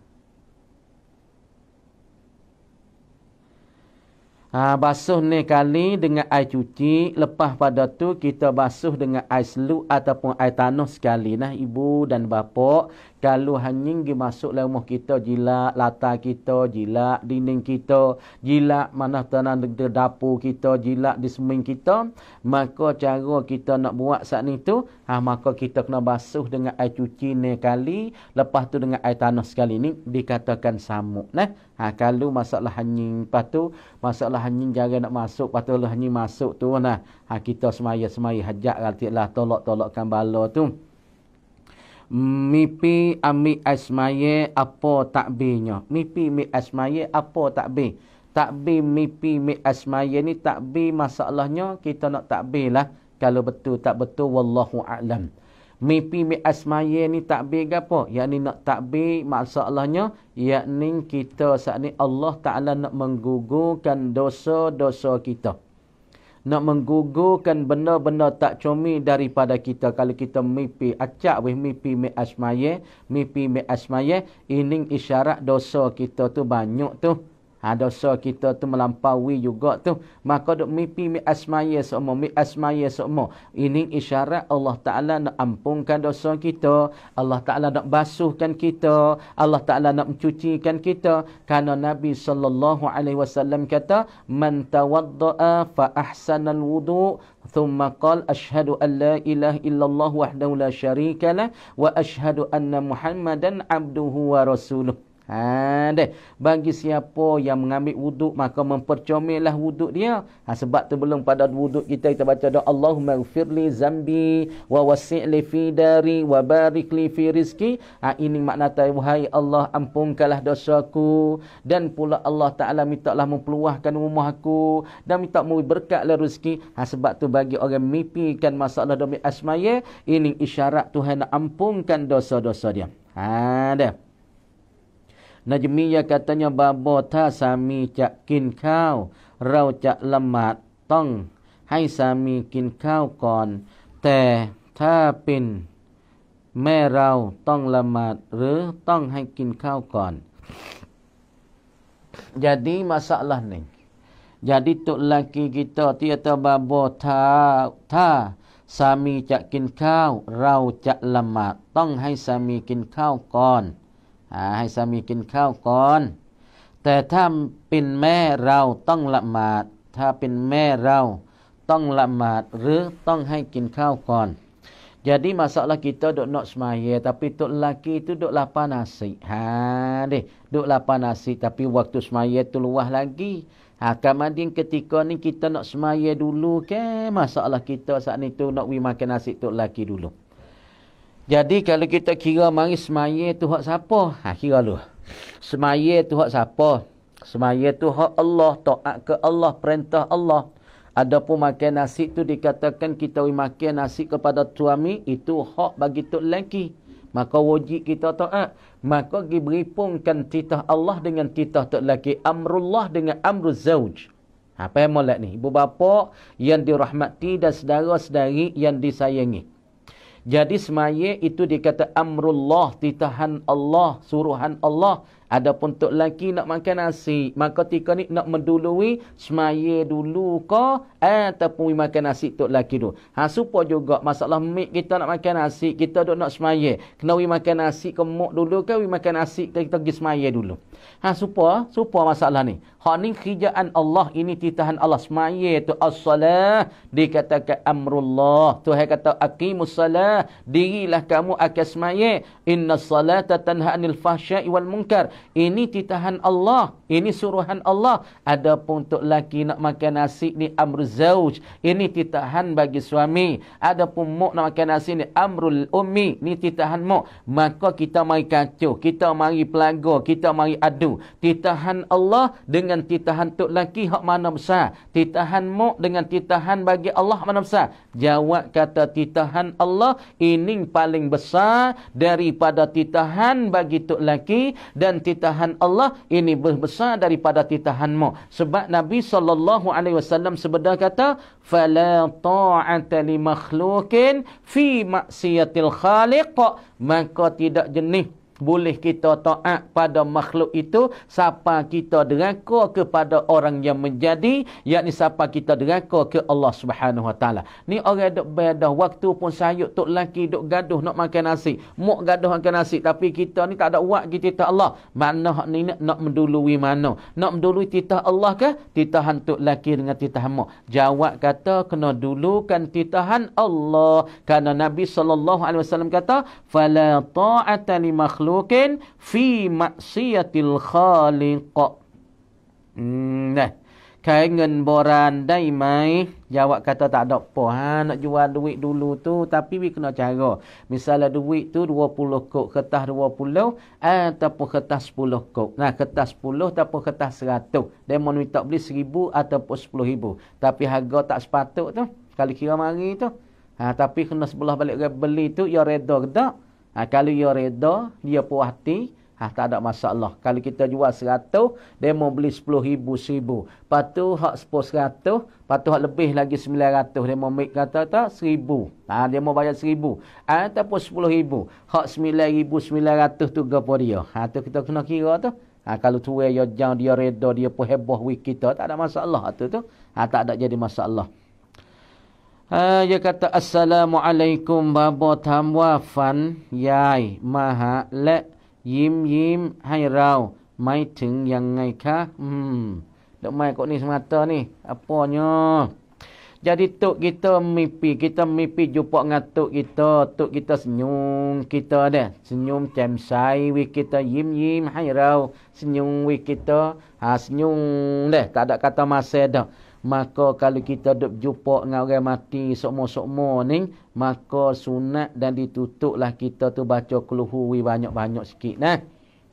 Ha, basuh ni kali dengan air cuci. Lepas pada tu kita basuh dengan air seluk ataupun air tanah sekali. Nah, ibu dan bapa kalau hanying gi masuk dalam rumah kita jilat latar kita jilat dinding kita jilat mana tanah dapur kita jilat di seming kita maka cara kita nak buat saat ni tu ha, maka kita kena basuh dengan air cuci ni kali lepas tu dengan air tanah sekali ni dikatakan samuk nah ha, kalau masalah hanying lepas tu masalah hanying jaga nak masuk lepas tu hanying masuk tu nah ha, kita semaya-semaya hajat ratiklah tolak-tolakkan bala tu mipi ami asmaye apo takbinya mipi mi asmaye apo takbi takbi mipi mi asmaye ni takbi masalahnya kita nak lah kalau betul tak betul wallahu alam mipi mi asmaye ni takbi Yang yakni nak takbi masalahnya yakni kita saat ni Allah taala nak menggugurkan dosa-dosa kita nak menggugurkan benda-benda tak comel daripada kita kalau kita mimpi acak weh mimpi me asmaye mimpi me asmaye ini isyarat dosa kita tu banyak tu Ha, dosa kita tu melampaui juga tu. Maka duk mipi mi asmaya semua. Mi asmaya semua. Ini isyarat Allah Ta'ala nak ampunkan dosa kita. Allah Ta'ala nak basuhkan kita. Allah Ta'ala nak mencucikan kita. Karena Nabi SAW kata, Man tawadda'a fa ahsanal wudu' ثم قال أشهد أن لا إله إلا الله وحده لا شريك له وأشهد أن محمدا عبده ورسوله Ha, Bagi siapa yang mengambil wuduk maka mempercomelah wuduk dia. Ha, sebab tu belum pada wuduk kita kita baca doa Allahumma ighfirli zambi wa wasi'li fi dari wa barikli fi rizki. Ha, ini makna wahai Allah ampunkanlah dosaku dan pula Allah Taala mintalah mempeluahkan aku dan minta mu berkatlah rizki Ha, sebab tu bagi orang mimpikan masalah demi asmaye ini isyarat Tuhan ampunkan dosa-dosa dia. Ha deh. นาจมียากาตัญบาบอถ้าสามีจะกินข้าว เราจะละหมาดต้องให้สามีกินข้าวก่อน แต่ถ้าเป็นแม่เราต้องละหมาดหรือต้องให้กินข้าวก่อน Jadi m a s ล l a หนึ่งย i ด u lelaki ก i t a ตต a อ e r b บ b o ถ้าถ้าสามีจะกินข้าว เราจะละหมาดต้องให้สามีกินข้าวก่อนหาให้สามีกินข้าวก่อนแต่ถ้าเป็นแม่เราต้องละหมาดถ้าเป็นแม่เราต้องละหมาดหรือต้องให้กินข้าวก่อน Jadi masalah kita duk nak semaya tapi tok laki tu duk lapar nasi. Ha deh, duk lapar nasi tapi waktu semaya tu luah lagi. Ha kemudian ketika ni kita nak semaya dulu ke masalah kita saat ni tu nak we makan nasi tok laki dulu. Jadi kalau kita kira mari semaya tu hak siapa? Ha kira lu. Semaya tu hak siapa? Semaya tu hak Allah, taat ke Allah, perintah Allah. Adapun makan nasi tu dikatakan kita makan nasi kepada suami itu hak bagi tok lelaki. Maka wajib kita taat. Maka diberipungkan titah Allah dengan titah tok lelaki, amrullah dengan amru zauj. Apa ha, yang molek ni? Ibu bapa yang dirahmati dan saudara-saudari yang disayangi. Jadi semaya itu dikata amrullah, titahan Allah, suruhan Allah. Adapun untuk lelaki nak makan nasi, maka tika ni nak mendului semaya dulu ke eh, ataupun makan nasi untuk lelaki dulu. Ha, supaya juga masalah mik kita nak makan nasi, kita duk nak semaya. Kena makan nasi ke mok dulu ke, makan nasi kita, kita pergi semaya dulu. Ha supa, eh? supa masalah ni. Hak ni kerjaan Allah ini titahan Allah semaya tu as-salah dikatakan amrullah. Tuhan kata aqimus salah, dirilah kamu akan semaya. Inna salata tanha 'anil fahsya'i wal munkar. Ini titahan Allah, ini suruhan Allah. Adapun untuk laki nak makan nasi ni amru zauj. Ini titahan bagi suami. Adapun mu nak makan nasi ni amrul ummi. Ni titahan mu. Maka kita mari kacau, kita mari pelaga, kita mari adu. Titahan Allah dengan titahan tok laki hak mana besar. Titahan muk dengan titahan bagi Allah mana besar. Jawab kata titahan Allah ini paling besar daripada titahan bagi tok laki dan titahan Allah ini lebih besar daripada titahan muk. Sebab Nabi sallallahu alaihi wasallam sebenar kata fala ta'ata li makhlukin fi maksiatil khaliq maka tidak jenis boleh kita taat pada makhluk itu siapa kita deraka kepada orang yang menjadi yakni siapa kita deraka ke Allah Subhanahu Wa Taala ni orang dok bedah waktu pun sayuk tok laki dok gaduh nak makan nasi muk gaduh makan nasi tapi kita ni tak ada wak kita tak Allah mana ni nak, nak mendului mana nak mendului tita Allah ke titahan tok laki dengan titah muk jawab kata kena dulukan titahan Allah kerana Nabi saw kata fala ta'ata li makhluk makhlukin fi maksiatil khaliq. nah. Hmm, Kai ngen boran dai mai. Jawab kata tak ada apa. Ha? Nak jual duit dulu tu. Tapi we kena cara. Misalnya duit tu 20 kok. Kertas 20. Eh, atau kertas 10 kok. Nah kertas 10 atau kertas 100. Demon we tak beli 1000 ataupun 10000. Tapi harga tak sepatut tu. Kali kira mari tu. Ha, tapi kena sebelah balik beli tu. Ya redor ke tak? Ha, kalau ia reda, dia puas hati, ha, tak ada masalah. Kalau kita jual seratus, dia mau beli sepuluh ribu, seribu. Lepas tu, hak sepuluh seratus, lepas tu hak lebih lagi sembilan ratus. Dia mau make kata tak, seribu. Ha, dia mau bayar seribu. Ha, ataupun sepuluh ribu. Hak sembilan ribu, sembilan ratus tu gapa dia. Ha, tu kita kena kira tu. Ha, kalau tu dia jauh, dia reda, dia pun heboh with kita. Tak ada masalah tu tu. Ha, tak ada jadi masalah. เออยกตะอัสสลามุอะลัยกุมบาบอถามว่าฝันยายมาหาและยิ้มยิ้มให้เราไม่ถึงยังไงคะอืมดอกไม้ก็นี่สมาตอนี่อปอนย Jadi tok kita mimpi, kita mimpi jumpa dengan tok kita, tok kita senyum kita dah. Senyum macam sai we kita yim-yim hai rau, senyum we kita, ha senyum dah, tak ada kata masa dah. maka kalau kita duk jumpa dengan orang mati sokmo-sokmo ni maka sunat dan lah kita tu baca kluhuwi banyak-banyak sikit nah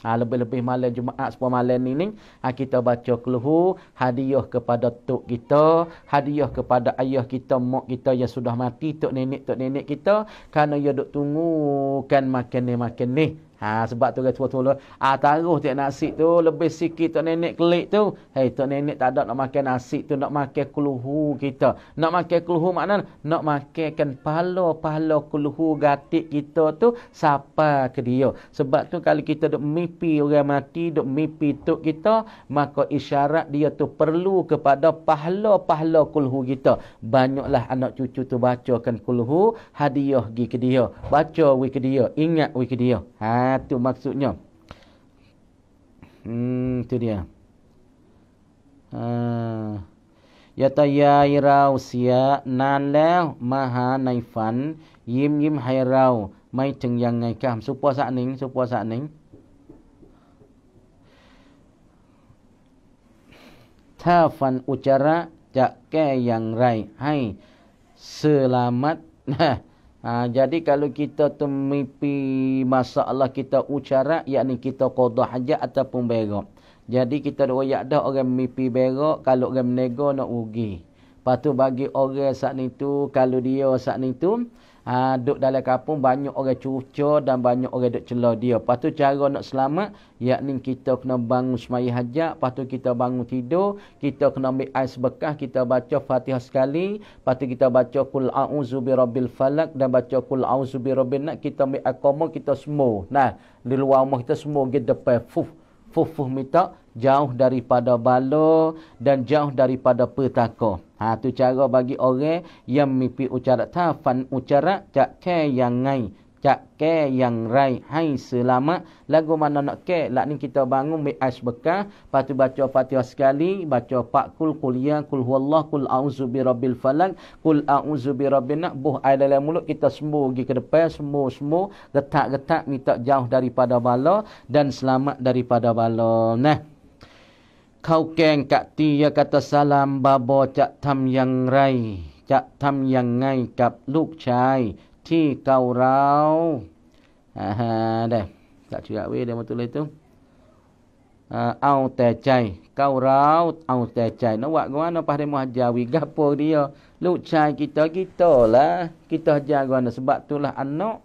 ha, lebih-lebih malam jumaat sepuluh malam ni ni ha, kita baca keluhu hadiah kepada tok kita hadiah kepada ayah kita mak kita yang sudah mati tok nenek tok nenek kita kerana dia duk tunggu kan makan ni makan ni Ha, sebab tu kata tua-tua ha, taruh tiap nasi tu lebih sikit tok nenek kelik tu. Hei tok nenek tak ada nak makan nasi tu nak makan kuluhu kita. Nak makan kuluhu makna nak makan pahala-pahala kuluhu gatik kita tu siapa ke dia. Sebab tu kalau kita duk mimpi orang mati duk mimpi tok kita maka isyarat dia tu perlu kepada pahala-pahala kuluhu kita. Banyaklah anak cucu tu bacakan kuluhu hadiah gi ke dia. Baca wi ke dia, ingat wi ke dia. Ha itu maksudnya. Hmm, itu dia. Ah. Ya ta ya irau sia nan le maha naifan yim yim hai rau mai teng yang ngai kam supo sa ning supo sa ning ta fan ucara ja ke yang rai hai selamat Ha, jadi kalau kita temipi masalah kita ucara, yakni kita qada hajat ataupun berak. Jadi kita ada royak dah orang mimpi berak, kalau orang menega nak ugi. Lepas tu bagi orang saat ni tu, kalau dia saat ni tu, ha, duduk dalam kampung banyak orang cuca dan banyak orang duduk celah dia. Lepas tu cara nak selamat, yakni kita kena bangun semayah hajat, lepas tu kita bangun tidur, kita kena ambil ais sebekah, kita baca fatihah sekali, lepas tu kita baca kul a'udzu birabbil falak dan baca kul a'udzu birabbin nak kita ambil akoma kita semua. Nah, di luar rumah kita semua get depan fuf fuf fuf minta jauh daripada balo dan jauh daripada petakoh. Ha tu cara bagi orang yang mimpi ucarak ta fan ucarak cak ke yang ngai cak ke yang rai hai selama lagu mana nak ke lak ni kita bangun mi asbekah patu baca fatihah sekali baca pak kul kuliah kul huwallah kul auzu birabbil falak kul auzu birabbin nak buh air dalam mulut kita sembuh pergi ke depan sembuh sembuh getak-getak minta jauh daripada bala dan selamat daripada bala nah ข้าวแกงกะตียกะตะสลามบาบอจะทำอย่างไร จะทำอย่างไงกับลูกชายที่เก่าร้าวอ่าฮะได้จะเชื่อเวเดี๋ยวมาตุเลตุเอาแต่ใจเก่าร้าวเอาแต่ใจนวะกวนพระเดมหัจาวิกาโปรดียวลูกชายกิตากิตาละกิตาจากัน sebab itulah น n a k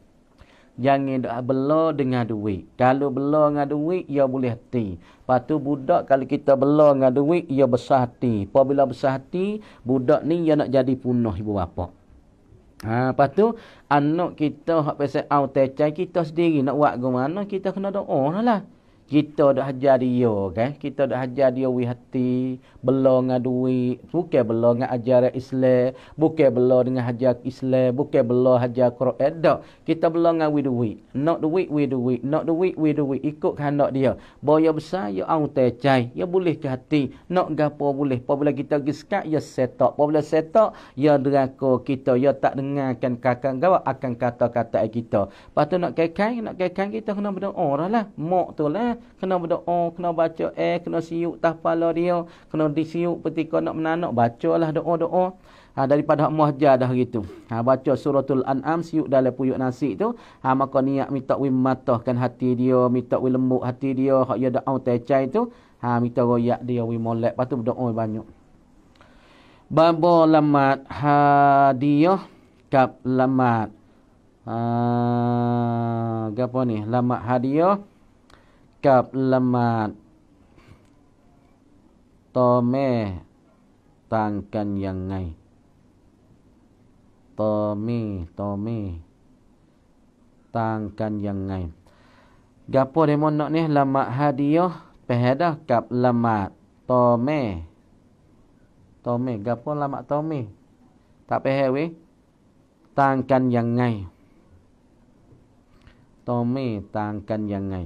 Jangan dah bela dengan duit. Kalau bela dengan duit, ia boleh hati. Lepas tu budak, kalau kita bela dengan duit, ia besar hati. Apabila besar hati, budak ni ia nak jadi punah ibu bapa. Ha, lepas tu, anak kita, hak pesan au kita sendiri nak buat ke mana, kita kena doa lah kita dah ajar dia kan kita dah ajar dia wi hati bela dengan duit bukan bela dengan ajaran Islam bukan bela dengan ajar Islam bukan bela ajar Quran dak kita bela dengan wi duit not duit wi duit not duit wi duit ikut kehendak dia boyo besar yo ya au cai, yo ya boleh ke hati nak gapo boleh apabila kita gi skat ya setok apabila setok yo ya deraka kita yo tak dengarkan kakak gawak akan kata-kata kita patu nak kekang nak kekang kita kena berdoa oh, lah mok tu lah kena berdoa, kena baca eh, kena siuk tahpala dia, kena disiuk ketika nak menanak, bacalah doa-doa. Ha, daripada muhajjah dah gitu. Ha, baca suratul an'am siuk dalam puyuk nasi tu. Ha, maka niat minta wim matahkan hati dia. Minta wim lembut hati dia. Hak ya da'au tecai tu. Ha, minta royak dia wi molek. Lepas tu berdoa banyak. Baba lamat hadiah. Kap lamat. Ha, apa ni? Lamat hadiah. กับละหมาดต่อแม่ต่างกันยังไงต่อแม่ต่อแม่ต่างกันยังไงกับพอดมอนเนาะเนี่ยละหมาดฮาดิโอเปิดะกับละหมาดต่อแม่ต่อแม่กับพอละหมาดต่อแม่ตาเปิดเวต่างกันยังไงต่อแม่ต่างกันยังไง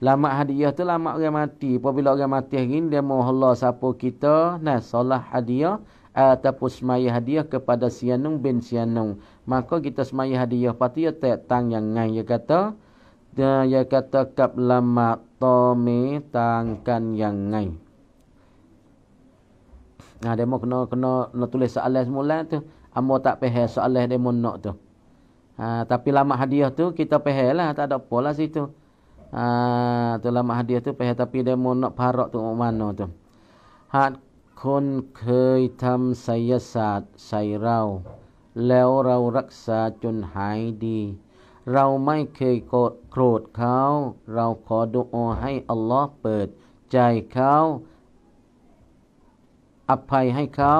Lama hadiah tu lama orang mati. Apabila orang mati hari ni, dia mohon Allah siapa kita. Nah, solah hadiah ataupun semaya hadiah kepada Sianung bin Sianung. Maka kita semai hadiah. Pati ya tak tang yang ngai. Dia kata, dia kata kap lamak tome tangkan yang ngai. Nah, dia mau kena, kena, kena tulis soalan semula tu. Amo tak pahal soalan demo mau nak tu. Ha, tapi lama hadiah tu kita pahal lah. Tak ada pola situ. Ah, tu lama hadiah tu payah tapi dia mau nak parok tu mana tu. Hat คนเคยทำไสยศาสตร์ใส่เราแล้วเรารักษาจนหายดี เราไม่เคยโกรธโกรธเขาเราขอดุอาให้อัลลอฮ์เปิด ใจเขาอภัยให้เขา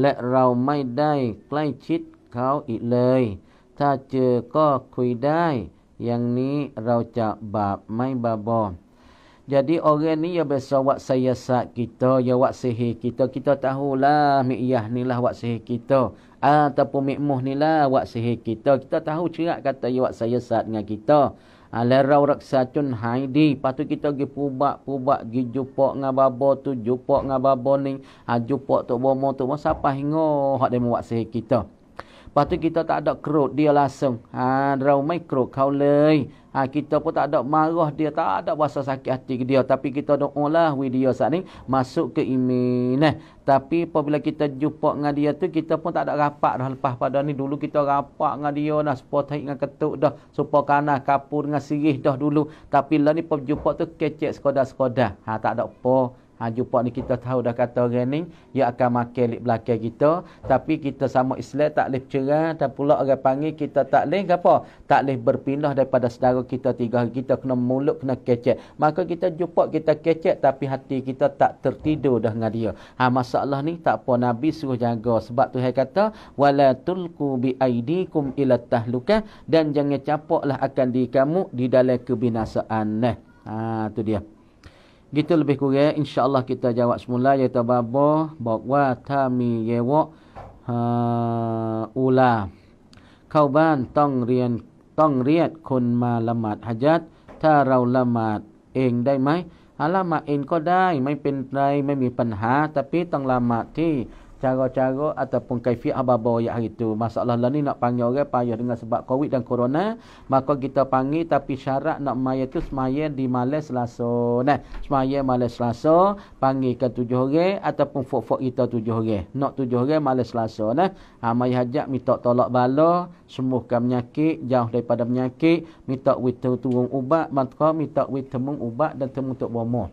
และเราไม่ได้ใกล้ชิดเขาอีกเลย ถ้าเจอก็คุยได้ yang ni rauca bab mai babo jadi orang ni ya biasa wak sayasat kita ya wak sihir kita kita tahulah mi'yah ni lah wak sihir kita ataupun mi'muh ni lah wak sihir kita kita tahu cerak kata ya wak sayasat dengan kita Alarau ha, raksa cun haidi. Lepas tu kita pergi pubak-pubak. Pergi jumpa dengan babo tu. Jumpa dengan babo ni. Ha, jumpa tu bomo tu. Masa apa hingga. dia membuat sihir kita. Lepas tu kita tak ada kerut dia langsung. Ha, draw mai kerut kau leh. Ha, kita pun tak ada marah dia. Tak ada rasa sakit hati dia. Tapi kita doa lah with dia saat ni. Masuk ke imin. Eh. Tapi apabila kita jumpa dengan dia tu. Kita pun tak ada rapat dah lepas pada ni. Dulu kita rapat dengan dia dah. Supaya tahi dengan ketuk dah. Supaya kanan kapur dengan sirih dah dulu. Tapi lah ni perjumpa tu kecek sekodah-sekodah. Ha, tak ada apa. Ha, jumpa ni kita tahu dah kata orang ni, dia akan makan di belakang kita. Tapi kita sama Islam tak boleh bercerai dan pula orang panggil kita tak boleh apa? Tak boleh berpindah daripada saudara kita tiga. Kita kena mulut, kena kecek. Maka kita jumpa kita kecek tapi hati kita tak tertidur dah dengan dia. Ha, masalah ni tak apa Nabi suruh jaga. Sebab tu dia kata, wala tulku bi aidikum ila tahlukah dan jangan capoklah akan di kamu di dalam kebinasaan. Nah. Ha, tu dia. Gitu lebih kurang insya-Allah kita jawab semula iaitu babo บอกว่าถ้ามีเยวะอูลา เข้าบ้านต้องเรียนต้องเรียกคนมาละหมาดหะญัดถ้าเราละหมาดเองได้ไหมอาละหมาดเองก็ได้ไม่เป็นไรไม่มีปัญหา แต่พี่ต้องละหที่ cara-cara ataupun kaifiah babo ya hari tu masalah lah ni nak panggil orang payah dengan sebab covid dan corona maka kita panggil tapi syarat nak maya tu semaya di malam selasa nah semaya malam selasa panggil ke tujuh orang ataupun fok-fok kita tujuh orang nak tujuh orang malam selasa nah ha mai hajat minta tolak bala sembuhkan penyakit jauh daripada penyakit minta witu turun ubat maka minta witu mengubat dan temu tok bomoh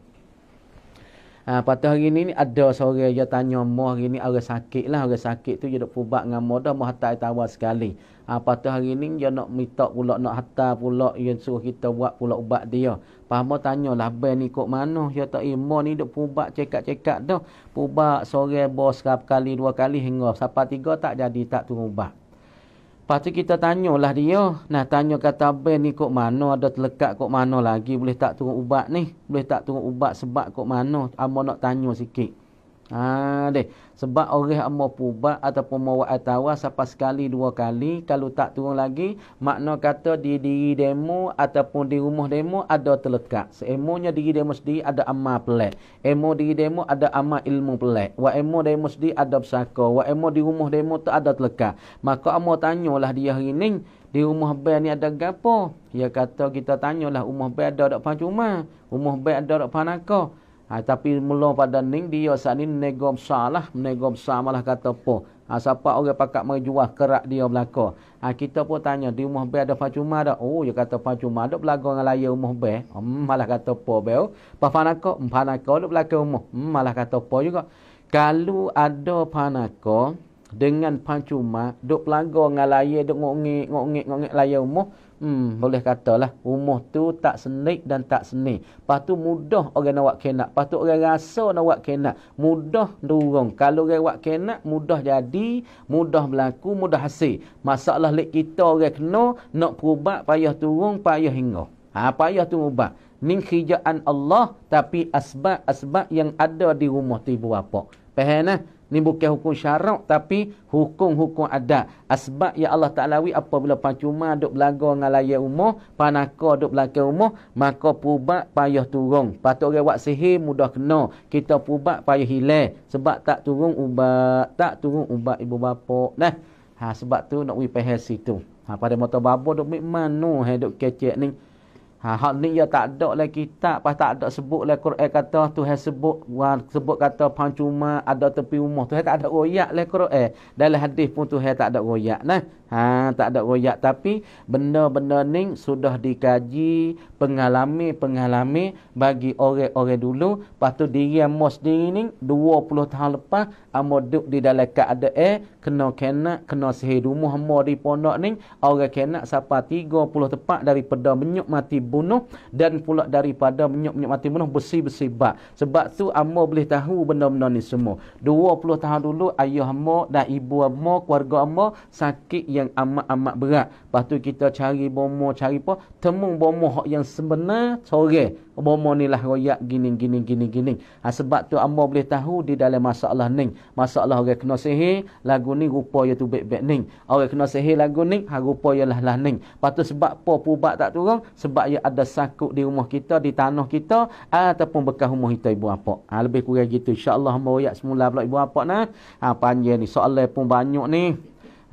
Ha, patut hari ni, ni ada seorang dia tanya moh hari ni orang sakit lah. Orang sakit tu dia duk pubak dengan moh dah moh hatai tawar sekali. Ha, patut hari ni dia nak minta pula nak hatai pula yang suruh kita buat pula ubat dia. Paham moh tanya lah ben ni kok mana. Dia tak imo eh, ni duk pubak cekak-cekak dah. Pubak sore bos sekali dua kali hingga. sapa tiga tak jadi tak tunggu ubat. Lepas tu kita tanyalah dia. Nah tanya kata Ben ni kok mana ada terlekat kok mana lagi boleh tak turun ubat ni. Boleh tak turun ubat sebab kok mana. Amor nak tanya sikit. Ha deh. Sebab orang amau pubat ataupun mau atawa siapa sekali dua kali kalau tak turun lagi makna kata di diri demo ataupun di rumah demo ada terlekat. Seemonya diri demo sendiri ada amal pelak. Emo diri demo ada amal ilmu pelak. Wa emo demo sendiri ada bersaka. Wa emo di rumah demo tak ada terlekat. Maka amo tanyalah dia hari ni di rumah bayi ni ada gapo? Ya kata kita tanyalah rumah bayi ada dak pacuma. Rumah bayi ada dak panaka. Ha, tapi mula pada ni dia saat ni nego besar lah. Nego besar malah kata apa. Ha, siapa orang pakat menjual kerak dia belaka. Ha, kita pun tanya, di rumah bay ada pacuma tak? Oh, dia kata pacuma ada belaka dengan layar rumah bay. Hmm, malah kata apa bay. Oh, Pafanaka, mpanaka hmm, tak belaka rumah. Hmm, malah kata apa juga. Kalau ada panaka dengan pacuma, duk pelanggar dengan layar, duk ngongik, ngongik, ngongik layar rumah. Hmm, boleh katalah umur tu tak senik dan tak seni. Lepas tu mudah orang nak buat kenak. Lepas tu orang rasa nak buat kenak. Mudah durung. Kalau orang buat kenak, mudah jadi, mudah berlaku, mudah hasil. Masalah lek kita orang kena, nak perubat, payah turun, payah hingga. Ha, payah tu ubat. Ni kerjaan Allah, tapi asbab-asbab yang ada di rumah tu ibu bapa. Faham eh? Ni bukan hukum syarak tapi hukum-hukum adat. Asbab ya Allah Ta'ala wi apabila pancuma duk belaga dengan layak umur, panaka duk belaka umur, maka pubak payah turun. Patut orang buat sihir mudah kena. Kita pubak payah hilang. Sebab tak turun ubat, tak turun ubat ibu bapa. Nah, ha, sebab tu nak wi pahal situ. Ha, pada mata babo duk mano, hidup kecek ni. Ha hak ni ya tak ada lah kitab, pas tak ada sebut lah Quran kata Tuhan sebut wan sebut kata pang cuma ada tepi rumah. Tuhan tak ada royak lah Quran. Eh, dalam hadis pun Tuhan tak ada royak nah. Ha, tak ada royak tapi benda-benda ni sudah dikaji pengalami-pengalami bagi orang-orang dulu lepas tu diri amur sendiri ni 20 tahun lepas amur duduk di dalam keadaan kena kena kena sihir rumah amur di pondok ni orang kena sapa 30 tepat daripada menyuk mati bunuh dan pula daripada menyuk-menyuk mati bunuh besi-besi bak sebab tu amur boleh tahu benda-benda ni semua 20 tahun dulu ayah amur dan ibu amur keluarga amur sakit yang amat-amat berat. Lepas tu kita cari bomo, cari apa? temu bomo yang sebenar, sore. Bomo ni lah royak gini, gini, gini, gini. Ha, sebab tu Amba boleh tahu di dalam masalah ni. Masalah orang kena sihir, lagu ni rupa ya tu baik-baik ni. Orang kena sihir lagu ni, ha, rupa ya lah lah ni. Lepas tu sebab apa pubat tak turun? Sebab ya ada sakut di rumah kita, di tanah kita, ataupun bekas rumah kita ibu apa. Ha, lebih kurang gitu. InsyaAllah Amba royak semula pula ibu apa nak. Ha, panjang ni. Soalan pun banyak ni.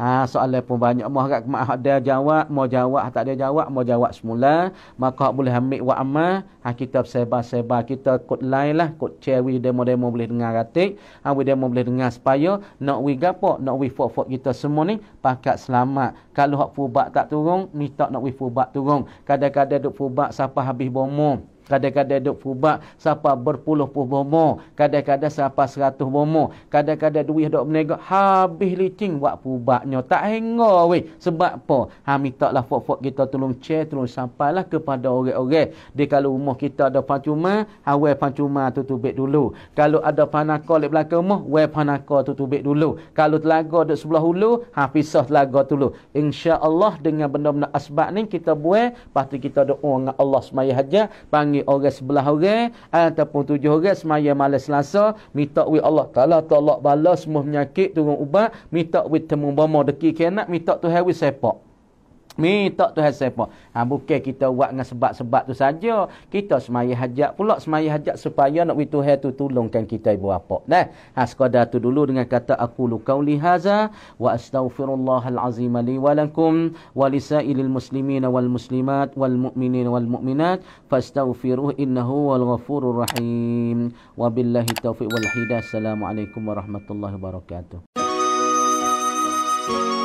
Ha, soalan pun banyak. Mau agak kemah ada jawab, mau jawab tak ada jawab, mau jawab semula. Maka boleh ambil wa amma. Ha, kita sebar-sebar, kita kod lain lah. Kod cewi demo-demo boleh dengar ratik. Ha, we demo boleh dengar supaya nak we gapo, nak we fok-fok kita semua ni pakat selamat. Kalau hak fubak tak turun, minta nak we fubak turun. Kadang-kadang duk fubak sapa habis bomong kadang-kadang duk fubak siapa berpuluh-puluh bomo kadang-kadang siapa seratus bomo kadang-kadang duit duk menegak habis licin buat fubaknya tak hingga We sebab apa ha mintaklah fok-fok kita tolong share tolong sampailah kepada orang-orang dia kalau rumah kita ada pancuma hawe pancuma tu tubik dulu kalau ada panaka di belakang rumah we panaka tu tubik dulu kalau telaga duk sebelah hulu ha pisah telaga tu dulu insyaallah dengan benda-benda asbab ni kita buat pasti kita doa dengan Allah semaya hajat panggil orang sebelah orang ataupun tujuh orang semaya malam Selasa minta wi Allah Taala tolak bala semua penyakit turun ubat minta wi temu bama deki kenak minta Tuhan wi sepak Mi tak Minta Tuhan siapa. Ha, bukan kita buat dengan sebab-sebab tu saja. Kita semaya hajat pula. Semaya hajat supaya nak beri Tuhan tu tolongkan kita ibu apa. Nah, ha, sekadar tu dulu dengan kata aku lukau lihaza wa astaghfirullahal azim li wa lakum wa lisailil muslimin wal muslimat wal mu'minin wal mu'minat Fa fastaghfiruh innahu wal ghafurur rahim. Wa billahi taufiq wal hidayah. Assalamualaikum warahmatullahi wabarakatuh.